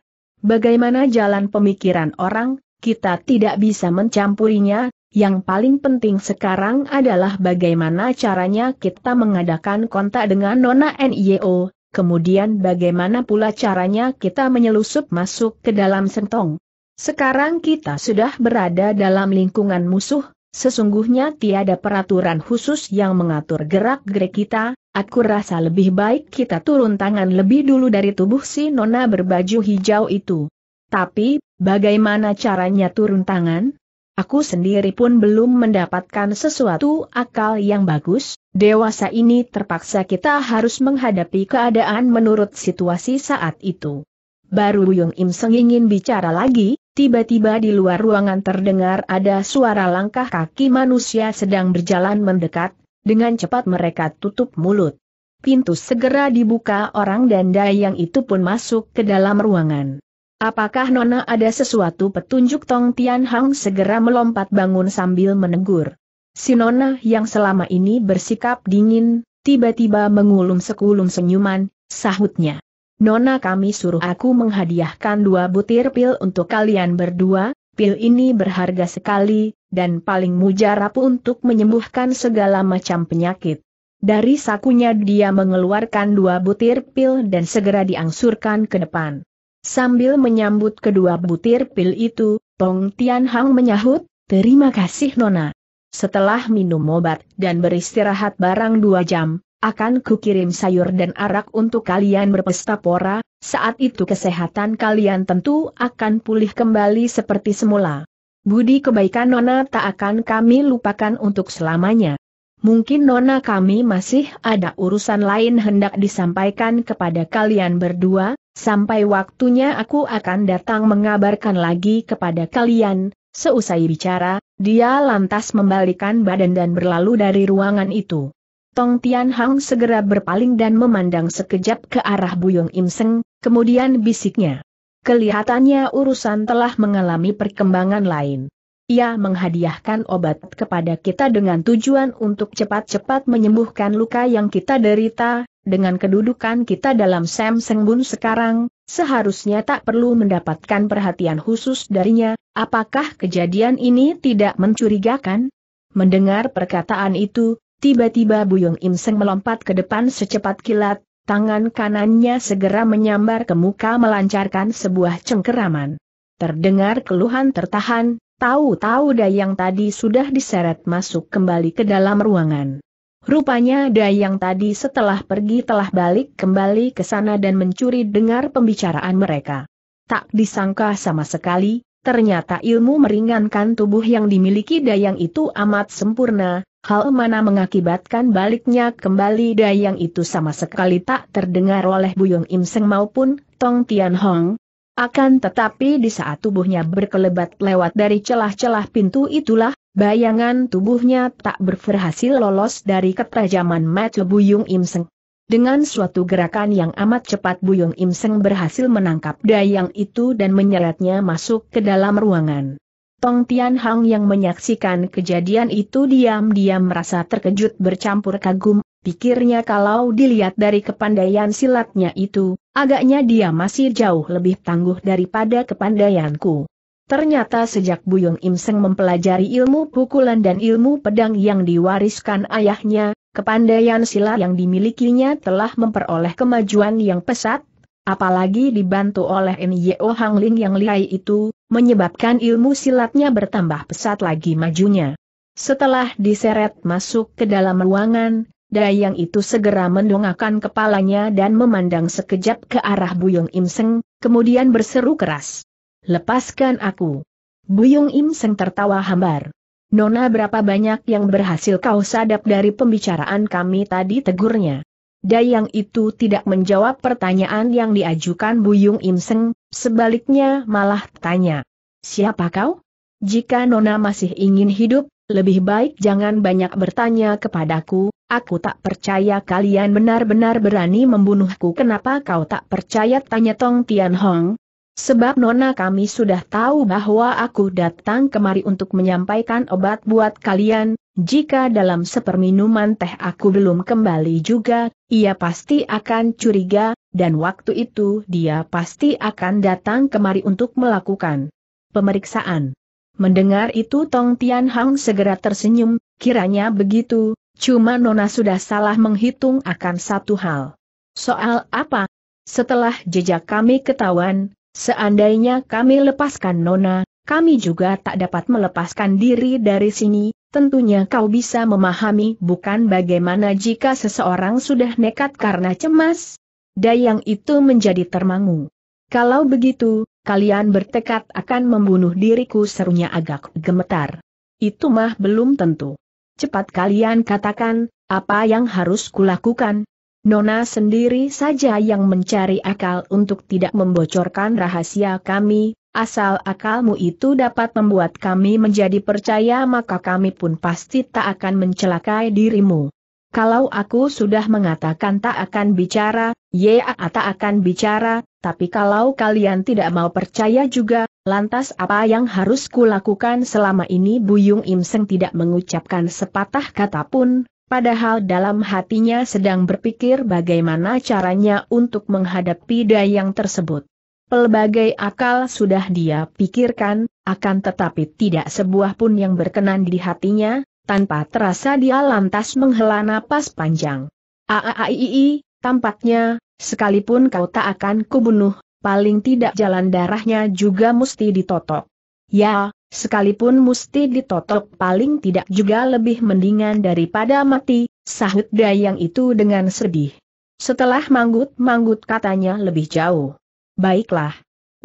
Bagaimana jalan pemikiran orang, kita tidak bisa mencampurinya, yang paling penting sekarang adalah bagaimana caranya kita mengadakan kontak dengan Nona NIO, kemudian bagaimana pula caranya kita menyelusup masuk ke dalam sentong. Sekarang kita sudah berada dalam lingkungan musuh, Sesungguhnya tiada peraturan khusus yang mengatur gerak-gerik kita, aku rasa lebih baik kita turun tangan lebih dulu dari tubuh si nona berbaju hijau itu. Tapi, bagaimana caranya turun tangan? Aku sendiri pun belum mendapatkan sesuatu akal yang bagus, dewasa ini terpaksa kita harus menghadapi keadaan menurut situasi saat itu. Baru Yung Im Seng ingin bicara lagi, Tiba-tiba di luar ruangan terdengar ada suara langkah kaki manusia sedang berjalan mendekat, dengan cepat mereka tutup mulut. Pintu segera dibuka orang dan dayang itu pun masuk ke dalam ruangan. Apakah Nona ada sesuatu petunjuk Tong Tian Hang segera melompat bangun sambil menegur. Si Nona yang selama ini bersikap dingin, tiba-tiba mengulum sekulum senyuman, sahutnya. Nona kami suruh aku menghadiahkan dua butir pil untuk kalian berdua, pil ini berharga sekali, dan paling mujarab untuk menyembuhkan segala macam penyakit. Dari sakunya dia mengeluarkan dua butir pil dan segera diangsurkan ke depan. Sambil menyambut kedua butir pil itu, Tong Tian Hang menyahut, terima kasih Nona. Setelah minum obat dan beristirahat barang dua jam, akan kukirim sayur dan arak untuk kalian berpesta pora, saat itu kesehatan kalian tentu akan pulih kembali seperti semula. Budi kebaikan Nona tak akan kami lupakan untuk selamanya. Mungkin Nona kami masih ada urusan lain hendak disampaikan kepada kalian berdua, sampai waktunya aku akan datang mengabarkan lagi kepada kalian, Seusai bicara, dia lantas membalikan badan dan berlalu dari ruangan itu. Tong Tian Hang segera berpaling dan memandang sekejap ke arah Buyung Im Seng, kemudian bisiknya. Kelihatannya urusan telah mengalami perkembangan lain. Ia menghadiahkan obat kepada kita dengan tujuan untuk cepat-cepat menyembuhkan luka yang kita derita, dengan kedudukan kita dalam Sam Seng Bun sekarang, seharusnya tak perlu mendapatkan perhatian khusus darinya, apakah kejadian ini tidak mencurigakan? Mendengar perkataan itu, Tiba-tiba Buyung Im Seng melompat ke depan secepat kilat, tangan kanannya segera menyambar ke muka melancarkan sebuah cengkeraman. Terdengar keluhan tertahan, tahu-tahu Dayang tadi sudah diseret masuk kembali ke dalam ruangan. Rupanya Dayang tadi setelah pergi telah balik kembali ke sana dan mencuri dengar pembicaraan mereka. Tak disangka sama sekali, ternyata ilmu meringankan tubuh yang dimiliki Dayang itu amat sempurna, Hal mana mengakibatkan baliknya kembali dayang itu sama sekali tak terdengar oleh Buyung Im Seng maupun Tong Tian Hong. Akan tetapi di saat tubuhnya berkelebat lewat dari celah-celah pintu itulah, bayangan tubuhnya tak berhasil lolos dari ketajaman mata Buyung Im Seng. Dengan suatu gerakan yang amat cepat Buyung Im Seng berhasil menangkap dayang itu dan menyeretnya masuk ke dalam ruangan. Tong Tian Hang yang menyaksikan kejadian itu diam-diam merasa terkejut bercampur kagum, pikirnya kalau dilihat dari kepandaian silatnya itu, agaknya dia masih jauh lebih tangguh daripada kepandaianku. Ternyata sejak Buyung Im Seng mempelajari ilmu pukulan dan ilmu pedang yang diwariskan ayahnya, kepandaian silat yang dimilikinya telah memperoleh kemajuan yang pesat, apalagi dibantu oleh N.Y.O. Hang Ling yang lihai itu, menyebabkan ilmu silatnya bertambah pesat lagi majunya. Setelah diseret masuk ke dalam ruangan, Dayang itu segera mendongakkan kepalanya dan memandang sekejap ke arah Buyung Im kemudian berseru keras. Lepaskan aku. Buyung Im tertawa hambar. Nona berapa banyak yang berhasil kau sadap dari pembicaraan kami tadi tegurnya. Dayang itu tidak menjawab pertanyaan yang diajukan Buyung Imseng, sebaliknya malah tanya. Siapa kau? Jika Nona masih ingin hidup, lebih baik jangan banyak bertanya kepadaku, aku tak percaya kalian benar-benar berani membunuhku. Kenapa kau tak percaya? Tanya Tong Tian Hong. Sebab Nona kami sudah tahu bahwa aku datang kemari untuk menyampaikan obat buat kalian, jika dalam seperminuman teh aku belum kembali juga, ia pasti akan curiga, dan waktu itu dia pasti akan datang kemari untuk melakukan pemeriksaan. Mendengar itu Tong Tian Hang segera tersenyum, kiranya begitu, cuma Nona sudah salah menghitung akan satu hal. Soal apa? Setelah jejak kami ketahuan, seandainya kami lepaskan Nona, kami juga tak dapat melepaskan diri dari sini, tentunya kau bisa memahami bukan bagaimana jika seseorang sudah nekat karena cemas. Dayang itu menjadi termangu. Kalau begitu, kalian bertekad akan membunuh diriku serunya agak gemetar. Itu mah belum tentu. Cepat kalian katakan, apa yang harus kulakukan? Nona sendiri saja yang mencari akal untuk tidak membocorkan rahasia kami, Asal akalmu itu dapat membuat kami menjadi percaya maka kami pun pasti tak akan mencelakai dirimu. Kalau aku sudah mengatakan tak akan bicara, ya tak akan bicara, tapi kalau kalian tidak mau percaya juga, lantas apa yang harus kulakukan selama ini Buyung Imseng tidak mengucapkan sepatah kata pun, padahal dalam hatinya sedang berpikir bagaimana caranya untuk menghadapi dayang tersebut. Pelbagai akal sudah dia pikirkan, akan tetapi tidak sebuah pun yang berkenan di hatinya, tanpa terasa dia lantas menghela napas panjang. Aaaii, tampaknya, sekalipun kau tak akan kubunuh, paling tidak jalan darahnya juga mesti ditotok. Ya, sekalipun mesti ditotok paling tidak juga lebih mendingan daripada mati, sahut Dayang itu dengan sedih. Setelah manggut-manggut katanya lebih jauh. Baiklah.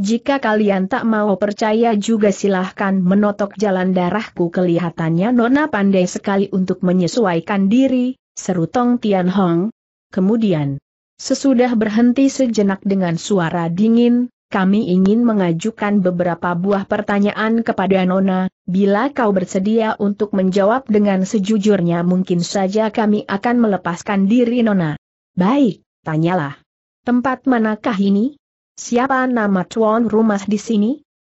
Jika kalian tak mau percaya juga silahkan menotok jalan darahku kelihatannya Nona pandai sekali untuk menyesuaikan diri, seru Tong Tian Hong. Kemudian, sesudah berhenti sejenak dengan suara dingin, kami ingin mengajukan beberapa buah pertanyaan kepada Nona, bila kau bersedia untuk menjawab dengan sejujurnya mungkin saja kami akan melepaskan diri Nona. Baik, tanyalah. Tempat manakah ini? Siapa nama tuan rumah di sini?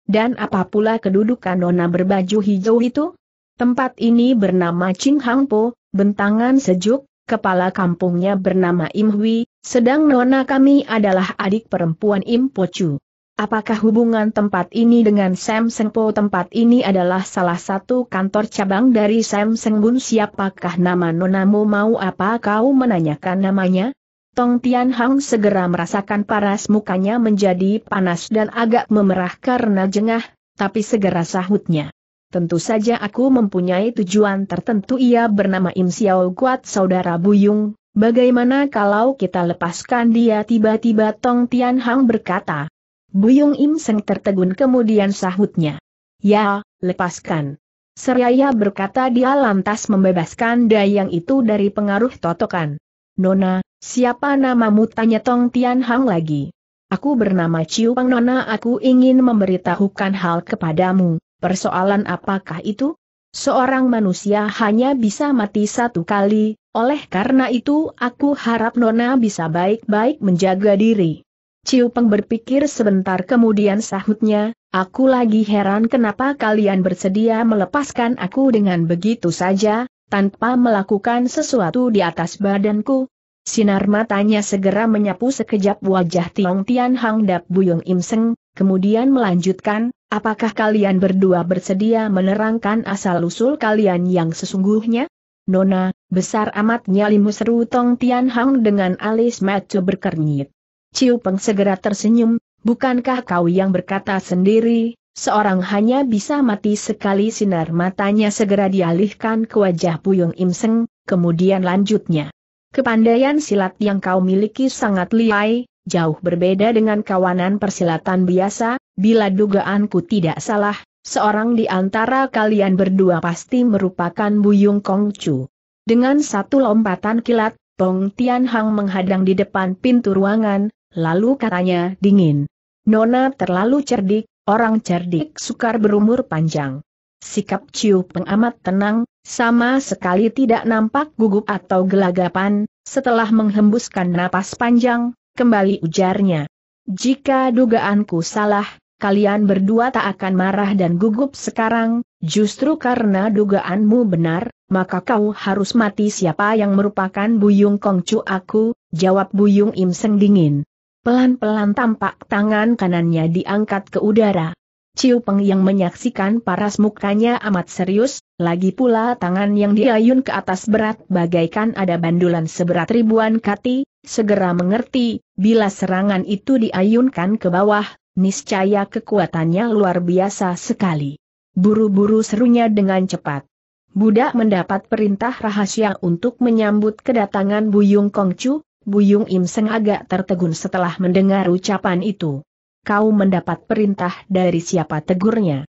Dan apa pula kedudukan nona berbaju hijau itu? Tempat ini bernama Ching Hang Po, bentangan sejuk, kepala kampungnya bernama Im Hui, sedang nona kami adalah adik perempuan Im Po Chu. Apakah hubungan tempat ini dengan Sam Seng Po? Tempat ini adalah salah satu kantor cabang dari Sam Seng Bun. Siapakah nama nonamu? Mau apa kau menanyakan namanya? Tong Tian Hang segera merasakan paras mukanya menjadi panas dan agak memerah karena jengah, tapi segera sahutnya. Tentu saja aku mempunyai tujuan tertentu ia bernama Im Xiao Guat saudara Buyung, bagaimana kalau kita lepaskan dia tiba-tiba Tong Tian Hang berkata. Buyung Im Seng tertegun kemudian sahutnya. Ya, lepaskan. Seraya berkata dia lantas membebaskan dayang itu dari pengaruh totokan. Nona, Siapa namamu tanya Tong Tian Hang lagi. Aku bernama Ciu Pang Nona aku ingin memberitahukan hal kepadamu, persoalan apakah itu? Seorang manusia hanya bisa mati satu kali, oleh karena itu aku harap Nona bisa baik-baik menjaga diri. Ciu Peng berpikir sebentar kemudian sahutnya, aku lagi heran kenapa kalian bersedia melepaskan aku dengan begitu saja, tanpa melakukan sesuatu di atas badanku, Sinar matanya segera menyapu sekejap wajah Tiong Tian Hang Dap Buyung Im Seng, kemudian melanjutkan, apakah kalian berdua bersedia menerangkan asal-usul kalian yang sesungguhnya? Nona, besar amat nyalimu seru Tong Tian Hang dengan alis mata berkernyit. Ciu Peng segera tersenyum, bukankah kau yang berkata sendiri, seorang hanya bisa mati sekali sinar matanya segera dialihkan ke wajah Buyung Im Seng, kemudian lanjutnya. Kepandaian silat yang kau miliki sangat liai, jauh berbeda dengan kawanan persilatan biasa, bila dugaanku tidak salah, seorang di antara kalian berdua pasti merupakan Buyung Kongcu. Dengan satu lompatan kilat, Tong Tian Hang menghadang di depan pintu ruangan, lalu katanya dingin. Nona terlalu cerdik, orang cerdik sukar berumur panjang sikap Ciu pengamat tenang, sama sekali tidak nampak gugup atau gelagapan, setelah menghembuskan napas panjang, kembali ujarnya. Jika dugaanku salah, kalian berdua tak akan marah dan gugup sekarang, justru karena dugaanmu benar, maka kau harus mati siapa yang merupakan Buyung Kongcu aku, jawab Buyung Im Seng dingin. Pelan-pelan tampak tangan kanannya diangkat ke udara. Ciu Peng yang menyaksikan paras mukanya amat serius, lagi pula tangan yang diayun ke atas berat bagaikan ada bandulan seberat ribuan kati, segera mengerti, bila serangan itu diayunkan ke bawah, niscaya kekuatannya luar biasa sekali. Buru-buru serunya dengan cepat. Budak mendapat perintah rahasia untuk menyambut kedatangan Buyung Kongcu, Buyung Im Seng agak tertegun setelah mendengar ucapan itu kau mendapat perintah dari siapa tegurnya.